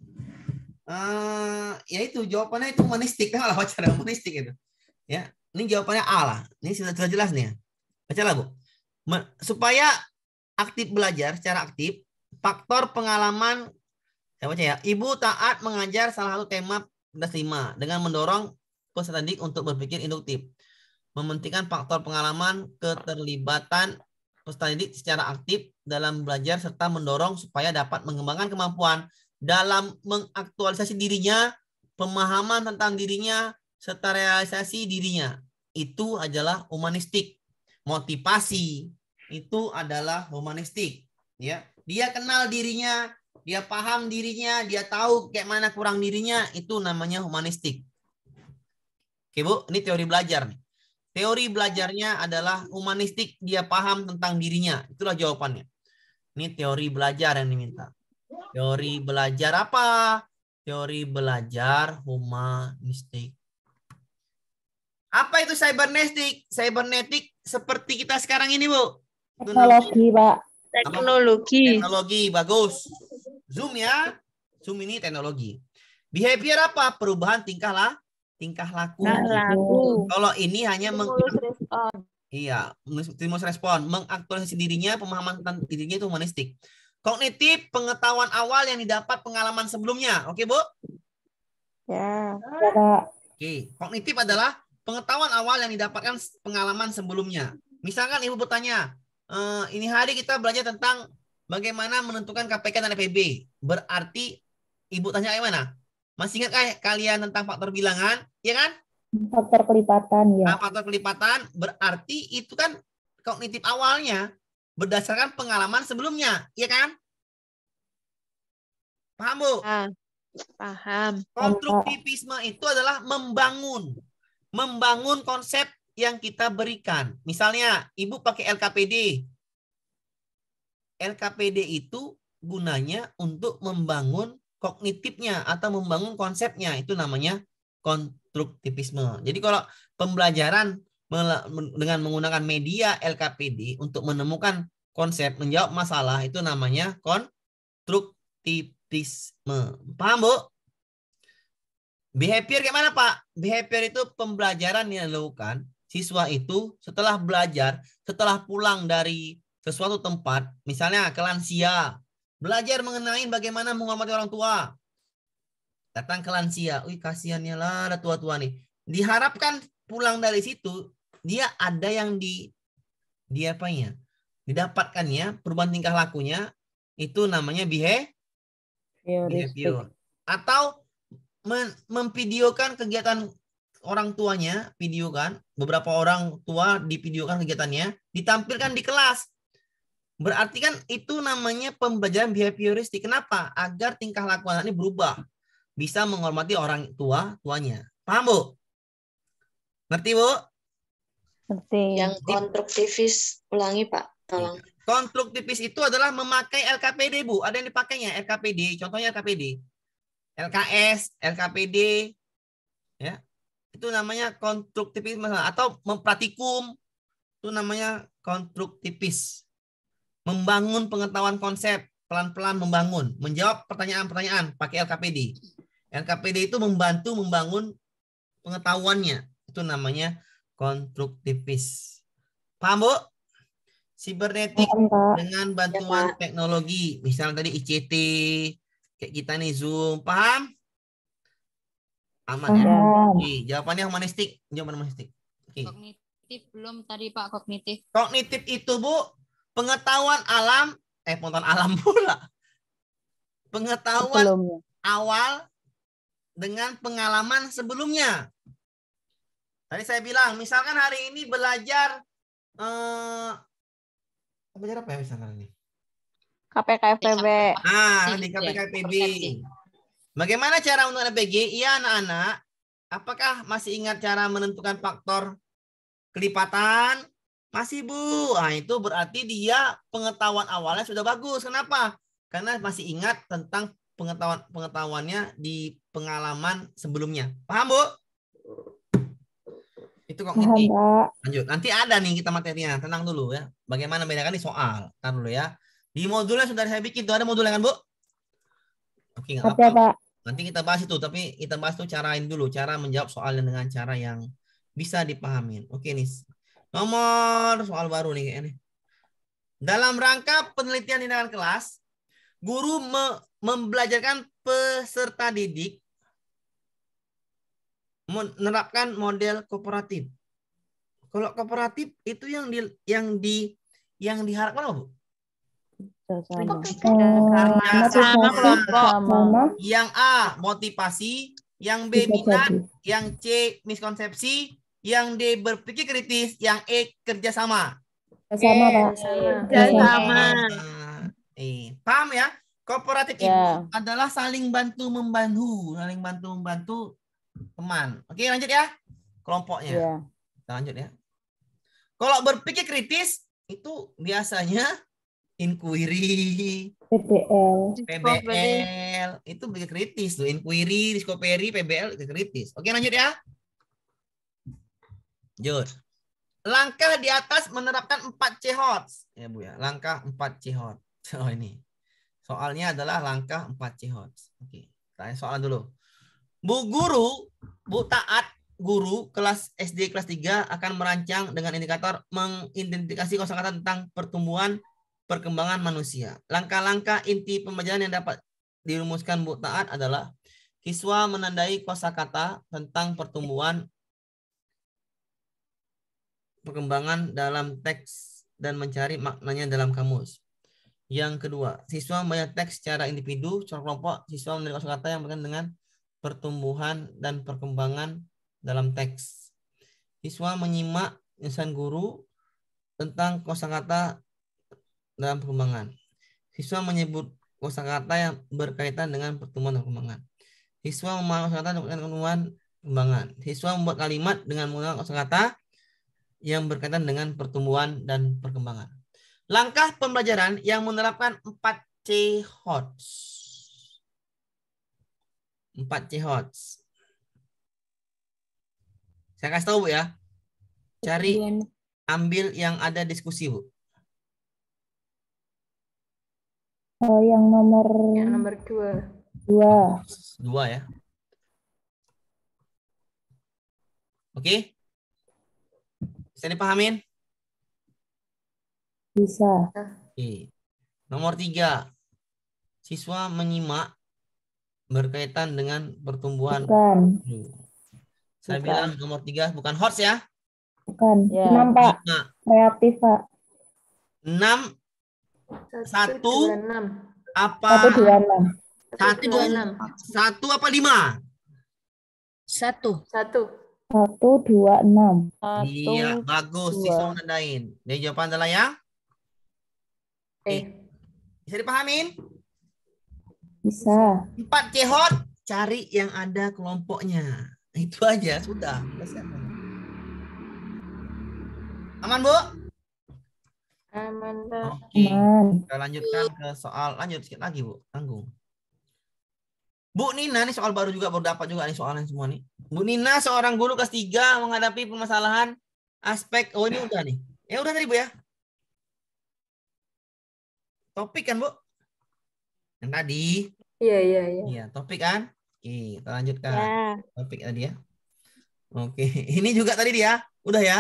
Eh, ya itu jawabannya itu monistik kan lah cara monistik itu. Ya, ini jawabannya A lah. Ini sudah, jelas, jelas nih ya. lah Bu. Supaya aktif belajar secara aktif, faktor pengalaman saya baca ya. Ibu taat mengajar salah satu tema das 5 dengan mendorong peserta didik untuk berpikir induktif. Mementingkan faktor pengalaman, keterlibatan peserta secara aktif dalam belajar serta mendorong supaya dapat mengembangkan kemampuan dalam mengaktualisasi dirinya, pemahaman tentang dirinya, serta realisasi dirinya. Itu adalah humanistik. Motivasi itu adalah humanistik. Ya, dia kenal dirinya, dia paham dirinya, dia tahu kayak mana kurang dirinya, itu namanya humanistik. Oke Bu, ini teori belajar nih. Teori belajarnya adalah humanistik, dia paham tentang dirinya. Itulah jawabannya. Ini teori belajar yang diminta. Teori belajar apa? Teori belajar humanistik. Apa itu cybernetik? Cybernetik seperti kita sekarang ini, Bu. Teknologi, Pak. Teknologi. Teknologi, bagus. Zoom ya. Zoom ini teknologi. Behavior apa? Perubahan tingkah lah, tingkah laku. laku. Kalau ini hanya meng respon. Iya, stimulus respon, mengaktualisasi dirinya, pemahaman tentang dirinya itu humanistik. Kognitif, pengetahuan awal yang didapat pengalaman sebelumnya. Oke, Bu? Ya. ya Oke, kognitif adalah pengetahuan awal yang didapatkan pengalaman sebelumnya. Misalkan Ibu bertanya, e, eh, ini hari kita belajar tentang bagaimana menentukan KPK dan FPB. Berarti Ibu tanya gimana? Masih ingat kah kalian tentang faktor bilangan, ya kan? Faktor kelipatan ya. Nah, faktor kelipatan berarti itu kan kognitif awalnya berdasarkan pengalaman sebelumnya, ya kan? Paham, Bu? Ah, paham. Konstruktivisme itu adalah membangun. Membangun konsep yang kita berikan. Misalnya, Ibu pakai LKPD. LKPD itu gunanya untuk membangun kognitifnya atau membangun konsepnya itu namanya konstruktivisme. Jadi kalau pembelajaran dengan menggunakan media LKPD untuk menemukan konsep menjawab masalah itu namanya konstruktivisme. Paham, Bu? Behavior gimana, Pak? Behavior itu pembelajaran yang dilakukan siswa itu setelah belajar, setelah pulang dari sesuatu tempat, misalnya ke lansia, Belajar mengenai bagaimana menghormati orang tua. Datang ke lansia, wih kasihannya lah ada tua-tua nih. Diharapkan pulang dari situ dia ada yang di ya? apanya? Didapatkannya perubahan tingkah lakunya itu namanya bihe behavior. Atau memvideokan kegiatan orang tuanya, videokan beberapa orang tua dipidiokan kegiatannya, ditampilkan di kelas. Berarti kan itu namanya pembelajaran behavioristik. Kenapa? Agar tingkah laku anak ini berubah. Bisa menghormati orang tua, tuanya. Paham, Bu? Ngerti, Bu? Ngerti. Yang konstruktivis ulangi, Pak. Tolong. Iya. Konstruktivis itu adalah memakai LKPD, Bu. Ada yang dipakainya LKPD. Contohnya LKPD. LKS, LKPD. Ya. Itu namanya konstruktivisme atau mempratikum. Itu namanya konstruktivis membangun pengetahuan konsep, pelan-pelan membangun, menjawab pertanyaan-pertanyaan pakai LKPD. LKPD itu membantu membangun pengetahuannya. Itu namanya konstruktivis. Paham, Bu? Sibernetik dengan iya, bantuan ya, teknologi, misalnya tadi ICT, kayak kita nih Zoom, paham? Aman ya? Oke, jawabannya humanistik, jawaban humanistik. Oke. Kognitif belum tadi Pak, kognitif. Kognitif itu, Bu, Pengetahuan alam, eh pengetahuan alam pula. Pengetahuan sebelumnya. awal dengan pengalaman sebelumnya. Tadi saya bilang, misalkan hari ini belajar eh, belajar apa ya misalkan ini? KPKFPB. Ah, di iya, KPKFPB. Bagaimana cara untuk PG? Iya anak-anak, apakah masih ingat cara menentukan faktor kelipatan, masih Bu. Nah, itu berarti dia pengetahuan awalnya sudah bagus. Kenapa? Karena masih ingat tentang pengetahuan pengetahuannya di pengalaman sebelumnya. Paham, Bu? Itu kok nanti. Lanjut. Nanti ada nih kita materinya. Tenang dulu ya. Bagaimana membedakan di soal. Tahan dulu ya. Di modulnya sudah saya bikin. Tuh ada modulnya kan, Bu? Oke, nggak apa-apa. Nanti kita bahas itu, tapi kita bahas tuh carain dulu, cara menjawab soalnya dengan cara yang bisa dipahamin. Oke, nih, Nomor soal baru nih ini. Dalam rangka penelitian tindakan kelas, guru me membelajarkan peserta didik menerapkan model kooperatif. Kalau kooperatif itu yang di yang di yang diharapkan apa, Bu? Sama. Sama. Sama Yang A motivasi, yang B minat, yang C miskonsepsi, yang D berpikir kritis, yang E kerjasama. Kerjasama, Pak. Kerjasama. Ah, eh, paham ya? Kooperatif yeah. itu adalah saling bantu membantu, saling bantu membantu teman. Oke, lanjut ya. Kelompoknya. Yeah. Kita lanjut ya. Kalau berpikir kritis itu biasanya inquiry, PBL, PBL itu berpikir kritis tuh, inquiry, discovery, PBL itu kritis. Oke, lanjut ya. Lanjut. Langkah di atas menerapkan 4 C hot. Ya, Bu ya. Langkah 4 C hot. Oh, ini. Soalnya adalah langkah 4 C hot. Oke, tanya soal dulu. Bu guru, Bu taat guru kelas SD kelas 3 akan merancang dengan indikator mengidentifikasi kosakata tentang pertumbuhan perkembangan manusia. Langkah-langkah inti pembelajaran yang dapat dirumuskan Bu Taat adalah siswa menandai kosakata tentang pertumbuhan perkembangan dalam teks dan mencari maknanya dalam kamus. Yang kedua, siswa membaca teks secara individu, secara kelompok, siswa menerima kata yang berkaitan dengan pertumbuhan dan perkembangan dalam teks. Siswa menyimak insan guru tentang kosakata dalam perkembangan. Siswa menyebut kosakata yang berkaitan dengan pertumbuhan dan perkembangan. Siswa memahami kosakata dengan perkembangan perkembangan. Siswa membuat kalimat dengan menggunakan kosakata yang berkaitan dengan pertumbuhan dan perkembangan. Langkah pembelajaran yang menerapkan 4C HOTS. 4C HOTS. Saya kasih tahu Bu ya. Cari ambil yang ada diskusi Bu. Oh, yang nomor yang nomor dua. Dua. Dua ya. Oke. Okay. Bisa dipahamin? Bisa. Oke. Nomor tiga. Siswa menyimak berkaitan dengan pertumbuhan. Bukan. Saya bukan. bilang nomor tiga bukan horse ya? Bukan. Ya. Enam, Pak. Nah. Kreatif, Pak. Enam. Satu. Apa? Satu, dua, enam. Satu, dua, enam. Satu apa lima? Satu. Satu. Satu, dua, enam. Iya, bagus. Siswa menandain. Jadi jawaban adalah yang? Eh. Bisa dipahamin? Bisa. Empat, cehot. Cari yang ada kelompoknya. Itu aja, sudah. Aman, Bu? Aman, Bu. Oke. okay. Kita lanjutkan ke soal. Lanjut sedikit lagi, Bu. Tanggung. Bu Nina nih soal baru juga baru dapat juga nih soalnya semua nih. Bu Nina seorang guru kelas 3 menghadapi permasalahan aspek oh ini udah nih. Ya udah tadi Bu ya. Topik kan Bu? Yang tadi. Iya iya iya. Iya, topik kan? Oke, kita lanjutkan. Ya. Topik tadi ya. Oke, ini juga tadi dia. Udah ya?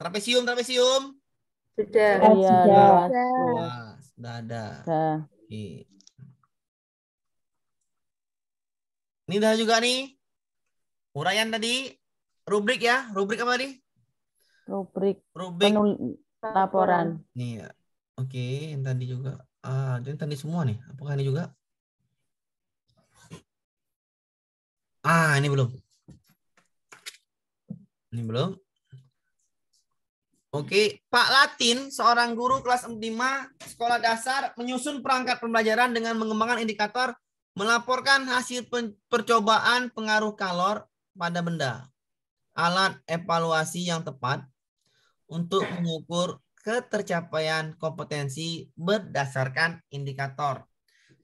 Trapesium, trapesium. Sudah. Sudah. Sudah. sudah. Sudah. Sudah. Sudah ada. Sudah. Sudah. Ini dah juga nih. Uraian tadi rubrik ya, rubrik apa tadi? Rubrik. Rubrik Penul laporan. ya. Oke, okay, yang tadi juga. Ah, yang tadi semua nih. Apakah ini juga? Ah, ini belum. Ini belum. Oke, Pak Latin, seorang guru kelas 5 sekolah dasar menyusun perangkat pembelajaran dengan mengembangkan indikator Melaporkan hasil percobaan pengaruh kalor pada benda. Alat evaluasi yang tepat untuk mengukur ketercapaian kompetensi berdasarkan indikator.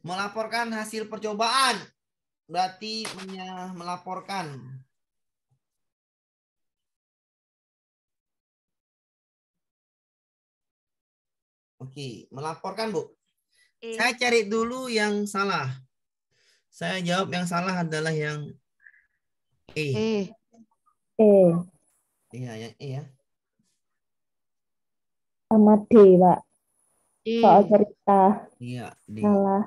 Melaporkan hasil percobaan berarti melaporkan Oke, melaporkan Bu. Eh. Saya cari dulu yang salah. Saya jawab yang salah adalah yang e. e. E. Iya, yang E ya. Sama D, Pak. E. Soal cerita. Iya, D. Salah.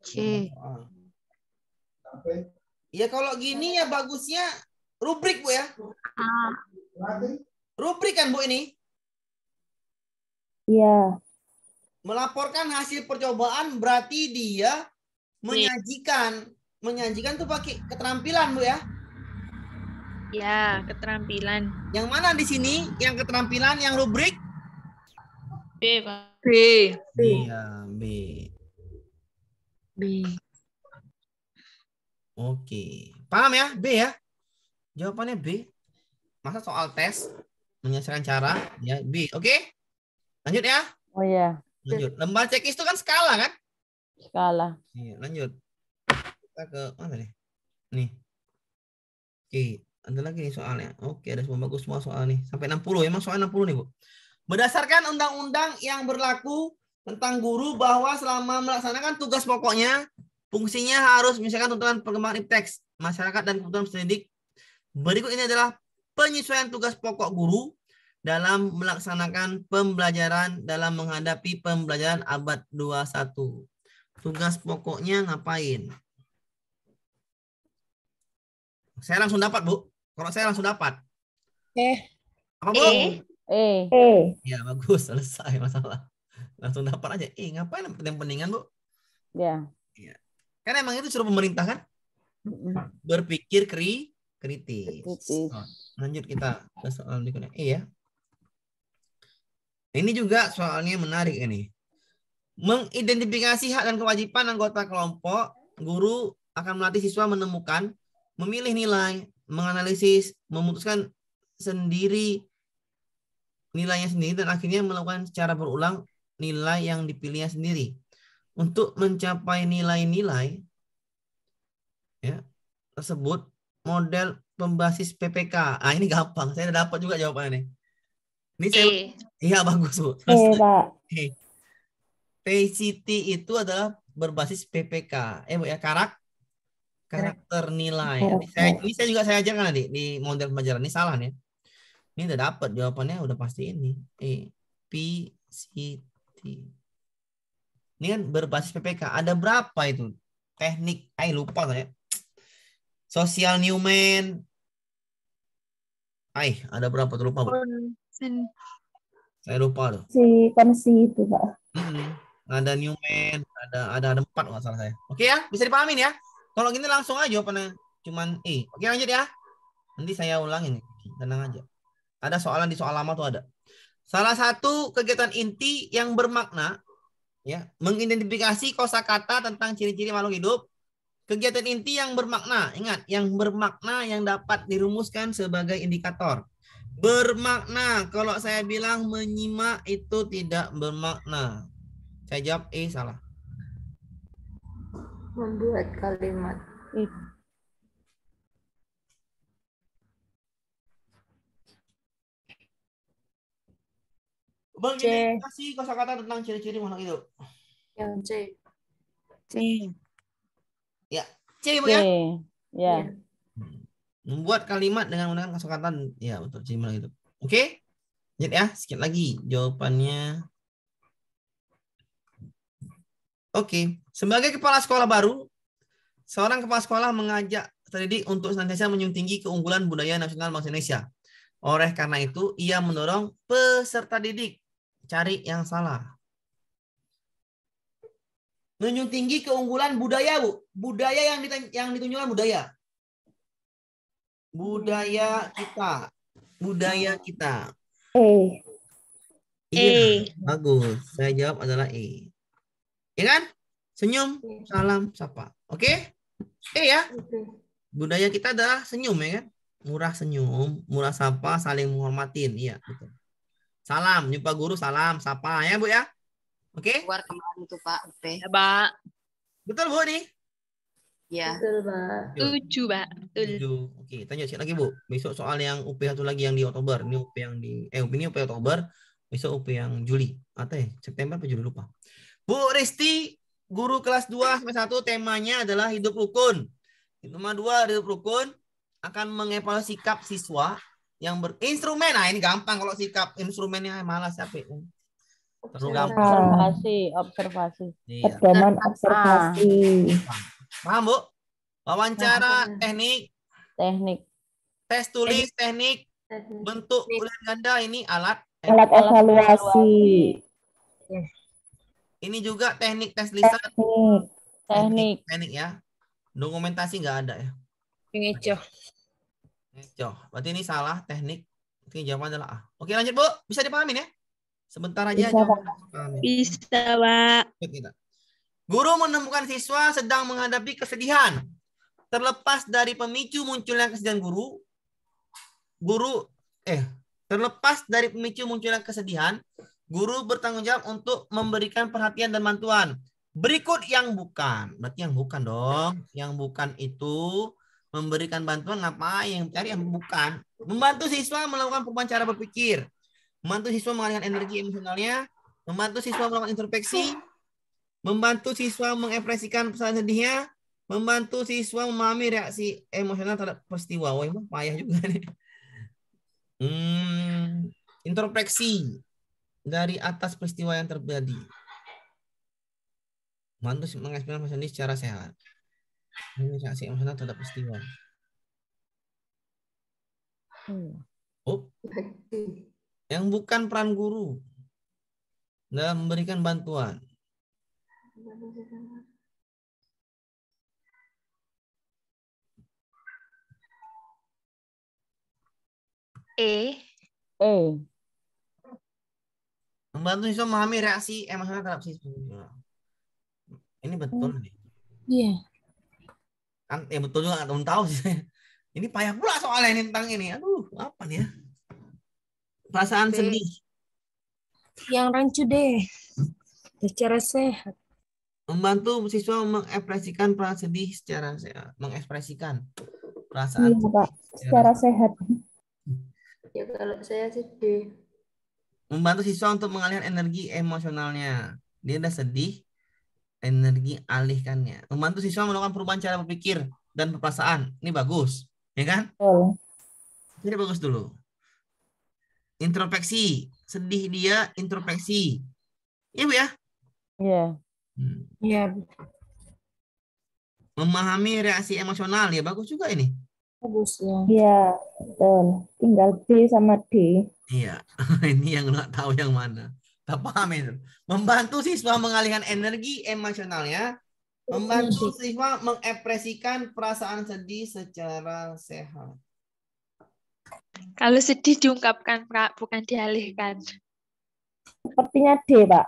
C. Iya, ya kalau gini ya bagusnya rubrik Bu ya. Ah. Rubrik kan Bu ini? Iya. Melaporkan hasil percobaan berarti dia menyajikan. Menyajikan tuh pakai keterampilan, Bu ya? Ya, keterampilan. Yang mana di sini? Yang keterampilan yang rubrik? B, Pak. B. B. Ya, B. B. Oke. Paham ya? B ya? Jawabannya B. Masa soal tes menyelesaikan cara ya B. Oke? Lanjut ya. Oh ya lanjut lembar checklist itu kan skala kan skala iya lanjut kita ke mana nih nih oke ada lagi nih soalnya oke ada semua bagus semua soal nih sampai 60 emang soal 60 nih bu berdasarkan undang-undang yang berlaku tentang guru bahwa selama melaksanakan tugas pokoknya fungsinya harus misalkan tuntutan perkembangan ipteks masyarakat dan kebutuhan pendidik berikut ini adalah penyesuaian tugas pokok guru dalam melaksanakan pembelajaran dalam menghadapi pembelajaran abad 21. Tugas pokoknya ngapain? Saya langsung dapat, Bu. Kalau saya langsung dapat. Eh. Apa Bu? Eh. Eh. eh. Ya, bagus. Selesai masalah. Langsung dapat aja. Eh, ngapain yang pentingan Bu? Ya. ya. Kan emang itu suruh pemerintah, kan? Berpikir kri kritis. kritis. Oh, lanjut kita ke soal berikutnya. E ya. Ini juga soalnya menarik ini. Mengidentifikasi hak dan kewajiban anggota kelompok, guru akan melatih siswa menemukan, memilih nilai, menganalisis, memutuskan sendiri nilainya sendiri dan akhirnya melakukan secara berulang nilai yang dipilihnya sendiri. Untuk mencapai nilai-nilai ya, tersebut model pembasis PPK. Ah ini gampang, saya dapat juga jawabannya. Ini saya iya bagus bu. Iya, PCT itu adalah berbasis PPK. Eh bu ya karak karakter nilai. Ini saya, ini saya juga saya ajarkan nanti di model pembelajaran ini salah nih. Ini udah dapat jawabannya udah pasti ini. E P C T. Ini kan berbasis PPK. Ada berapa itu? Teknik, eh lupa saya. Sosial Newman. Ai, ada berapa tuh lupa. Bu. Sen. Saya lupa tuh. Si Persi itu pak. Hmm. Ada Newman, ada ada ada empat nggak salah saya. Oke ya, bisa dipahamin ya. Kalau gini langsung aja jawabannya cuman E. Oke lanjut ya. Nanti saya ulangin, tenang aja. Ada soalan di soal lama tuh ada. Salah satu kegiatan inti yang bermakna ya, mengidentifikasi kosakata tentang ciri-ciri makhluk hidup. Kegiatan inti yang bermakna, ingat, yang bermakna yang dapat dirumuskan sebagai indikator bermakna. Kalau saya bilang menyimak itu tidak bermakna. Saya jawab E salah. Membuat kalimat. E. Bang, C. ini kasih kosakata tentang ciri-ciri makhluk hidup. Yang C. C. Ya, C, ya. Bu, ya. ya. Ya. ya. Membuat kalimat dengan menggunakan kosakata ya betul jumlah itu. Oke? Okay? Jadi ya, sedikit lagi jawabannya. Oke, okay. sebagai kepala sekolah baru, seorang kepala sekolah mengajak terdidik untuk senantiasa menjunjung tinggi keunggulan budaya nasional bangsa Indonesia. Oleh karena itu, ia mendorong peserta didik cari yang salah. Menjunjung tinggi keunggulan budaya, Bu. Budaya yang ditunjukkan budaya budaya kita budaya kita E iya e. bagus saya jawab adalah E ya kan senyum salam sapa oke okay? E ya budaya kita adalah senyum ya kan murah senyum murah sapa saling menghormatin iya salam jumpa guru salam sapa ya bu ya oke okay? keluar kemarin itu pak Upe. ya pak betul bu nih Ya. Betul, Pak. Iya. Tujuh, Pak. Tujuh. Oke, tanya sih lagi, Bu. Besok soal yang UP satu lagi yang di Oktober. Ini UP yang di eh UP ini UP Oktober, besok UP yang Juli atau ya September apa Juli lupa. Bu Risti guru kelas 2 sampai 1 temanya adalah hidup rukun. Tema dua hidup rukun akan mengevaluasi sikap siswa yang berinstrumen. Nah, ini gampang kalau sikap instrumennya eh, malas capek. Ya, Terlalu Observasi, observasi. Iya. Nah, observasi. observasi. Paham, Bu? Wawancara Paham. teknik. Teknik. Tes tulis teknik. teknik. Bentuk bulan ganda ini alat. Alat evaluasi. Ini juga teknik tes lisan. Teknik. Teknik. Teknik ya. Dokumentasi nggak ada ya. Ngecoh. Ngecoh. Berarti ini salah teknik. Oke, jawaban adalah A. Oke, lanjut, Bu. Bisa dipahami ya? Sebentar aja. Bisa, Pak. Bisa, Pak. Kita. Guru menemukan siswa sedang menghadapi kesedihan. Terlepas dari pemicu munculnya kesedihan guru, guru eh terlepas dari pemicu munculnya kesedihan, guru bertanggung jawab untuk memberikan perhatian dan bantuan. Berikut yang bukan. Berarti yang bukan dong. Yang bukan itu memberikan bantuan apa yang cari yang bukan. Membantu siswa melakukan perubahan cara berpikir. Membantu siswa mengalihkan energi emosionalnya. Membantu siswa melakukan introspeksi membantu siswa mengekspresikan perasaan sedihnya, membantu siswa memahami reaksi emosional terhadap peristiwa. Wah, emang payah juga nih. Hmm, introspeksi dari atas peristiwa yang terjadi. Membantu mengekspresikan perasaan sedih secara sehat. Reaksi emosional terhadap peristiwa. Hmm. Oh. Yang bukan peran guru. dalam memberikan bantuan E. E. Membantu siswa memahami reaksi emosional terhadap siswa. Ini betul oh. nih. Iya. Kan ya betul juga nggak tahu sih. Ini payah pula soalnya ini tentang ini. Aduh, apa nih ya? Perasaan sedih. Yang rancu deh. Secara sehat membantu siswa mengekspresikan perasaan sedih secara mengekspresikan perasaan iya, Pak. secara sehat. Ya kalau saya sedih. Membantu siswa untuk mengalihkan energi emosionalnya. Dia udah sedih, energi alihkannya. Membantu siswa melakukan perubahan cara berpikir dan perasaan. Ini bagus, ya kan? Oh. Ini bagus dulu. Introspeksi, sedih dia introspeksi. Iya, ya? Iya. Yeah. Hmm. Iya. Hmm. Memahami reaksi emosional ya bagus juga ini. Bagus ya. Iya, betul. Tinggal B sama D. Iya, ini yang nggak tahu yang mana. Tak paham itu. Membantu siswa mengalihkan energi emosionalnya, membantu iya. siswa mengekspresikan perasaan sedih secara sehat. Kalau sedih diungkapkan, Pak, bukan dialihkan. Sepertinya D, Pak.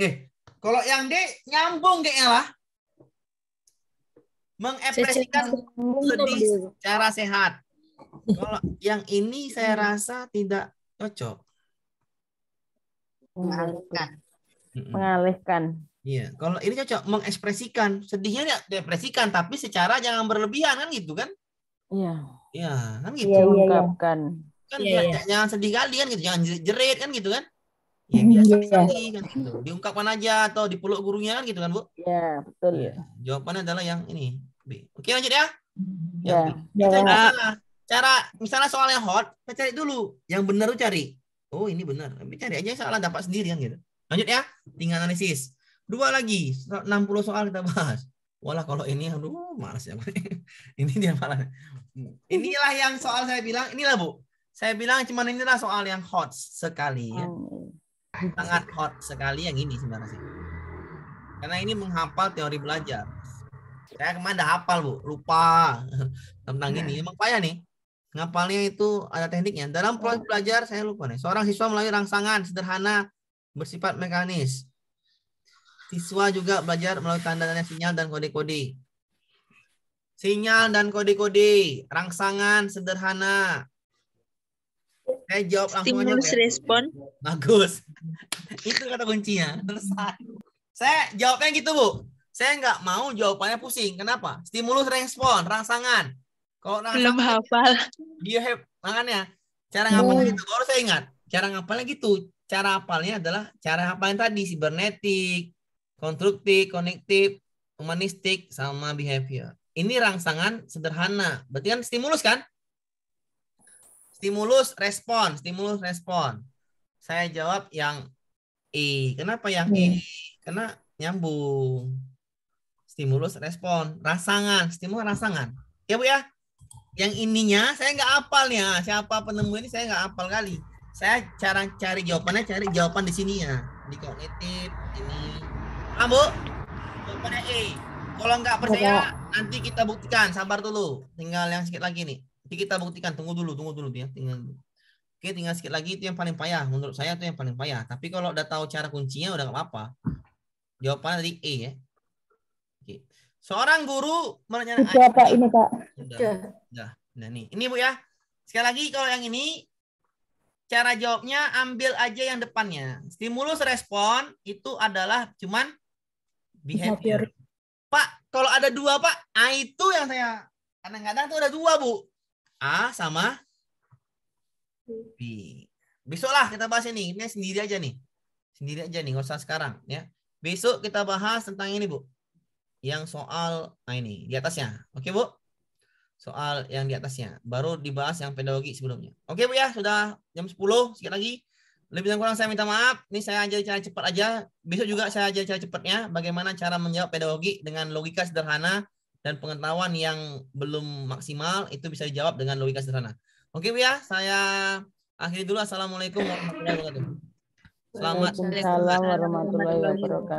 Eh, kalau yang D nyambung kayaknya lah. Mengekspresikan sedih secara sehat. Kalau yang ini saya rasa tidak cocok. Mengalihkan. Mengalihkan. Iya, kalau ini cocok mengekspresikan sedihnya ya depresikan tapi secara jangan berlebihan kan gitu kan? Iya. Iya, kan gitu. Iya, iya, iya. Kan iya, iya. jangan sedih kalian gitu, jangan jerit kan gitu kan? ya biasa yes. Iya. sekali kan gitu diungkapkan aja atau dipeluk gurunya kan gitu kan bu ya yeah, betul ya. jawabannya adalah yang ini B oke lanjut ya iya. ya, yeah. Ya, kita ya. cara misalnya soal yang hot kita cari dulu yang benar tuh cari oh ini benar tapi cari aja soalnya salah dapat sendiri kan gitu lanjut ya tinggal analisis dua lagi 60 soal kita bahas Walah kalau ini aduh malas ya. ini dia malas. Inilah yang soal saya bilang, inilah Bu. Saya bilang cuman inilah soal yang hot sekali ya. Oh sangat hot sekali yang ini sebenarnya sih. Karena ini menghafal teori belajar. Saya kemarin udah hafal, Bu. Lupa tentang ini. Iya. Emang payah nih. Ngapalnya itu ada tekniknya. Dalam proses oh. belajar, saya lupa nih. Seorang siswa melalui rangsangan sederhana bersifat mekanis. Siswa juga belajar melalui tanda-tanda sinyal dan kode-kode. Sinyal dan kode-kode, rangsangan sederhana, saya jawab langsung Stimulus aja. respon. Bagus. Itu kata kuncinya. Selesai. Saya jawabnya gitu, Bu. Saya nggak mau jawabannya pusing. Kenapa? Stimulus respon, rangsangan. Kalau rangsangan, Belum hafal. Dia have, makanya cara ngapalnya hmm. gitu. Baru saya ingat. Cara ngapalnya gitu. Cara hafalnya adalah cara hafalnya tadi. Sibernetik, konstruktif, konektif, humanistik, sama behavior. Ini rangsangan sederhana. Berarti kan stimulus kan? stimulus respon, stimulus respon. Saya jawab yang I. Kenapa yang I? Hmm. Karena nyambung. Stimulus respon, rasangan, stimulus rasangan. Ya Bu ya. Yang ininya saya nggak apal ya. Siapa penemu ini saya nggak apal kali. Saya cara cari jawabannya cari jawaban di sini ya. Di kognitif ini. Ah Bu. Jawabannya E. Kalau nggak percaya nanti kita buktikan. Sabar dulu. Tinggal yang sedikit lagi nih. Jadi kita buktikan. Tunggu dulu, tunggu dulu ya. Tinggal Oke, tinggal sedikit lagi itu yang paling payah. Menurut saya itu yang paling payah. Tapi kalau udah tahu cara kuncinya udah nggak apa-apa. Jawabannya dari E ya. Oke. Seorang guru menanyakan Siapa ah, ini, Pak? sudah Nah, ini Ini Bu ya. Sekali lagi kalau yang ini cara jawabnya ambil aja yang depannya. Stimulus respon itu adalah cuman behavior. Pak, kalau ada dua Pak, a ah, itu yang saya kadang-kadang tuh ada dua Bu. A sama B. lah kita bahas ini. Ini sendiri aja nih. Sendiri aja nih, nggak usah sekarang ya. Besok kita bahas tentang ini, Bu. Yang soal nah ini di atasnya. Oke, Bu? Soal yang di atasnya. Baru dibahas yang pedagogi sebelumnya. Oke, Bu ya, sudah jam 10 sekali lagi. Lebih dan kurang saya minta maaf. Ini saya aja cara cepat aja. Besok juga saya aja cara cepatnya bagaimana cara menjawab pedagogi dengan logika sederhana dan pengetahuan yang belum maksimal itu bisa dijawab dengan logika sederhana. Oke Bu ya, saya akhiri dulu. Assalamualaikum warahmatullahi wabarakatuh. Selamat Waalaikumsalam warahmatullahi wabarakatuh.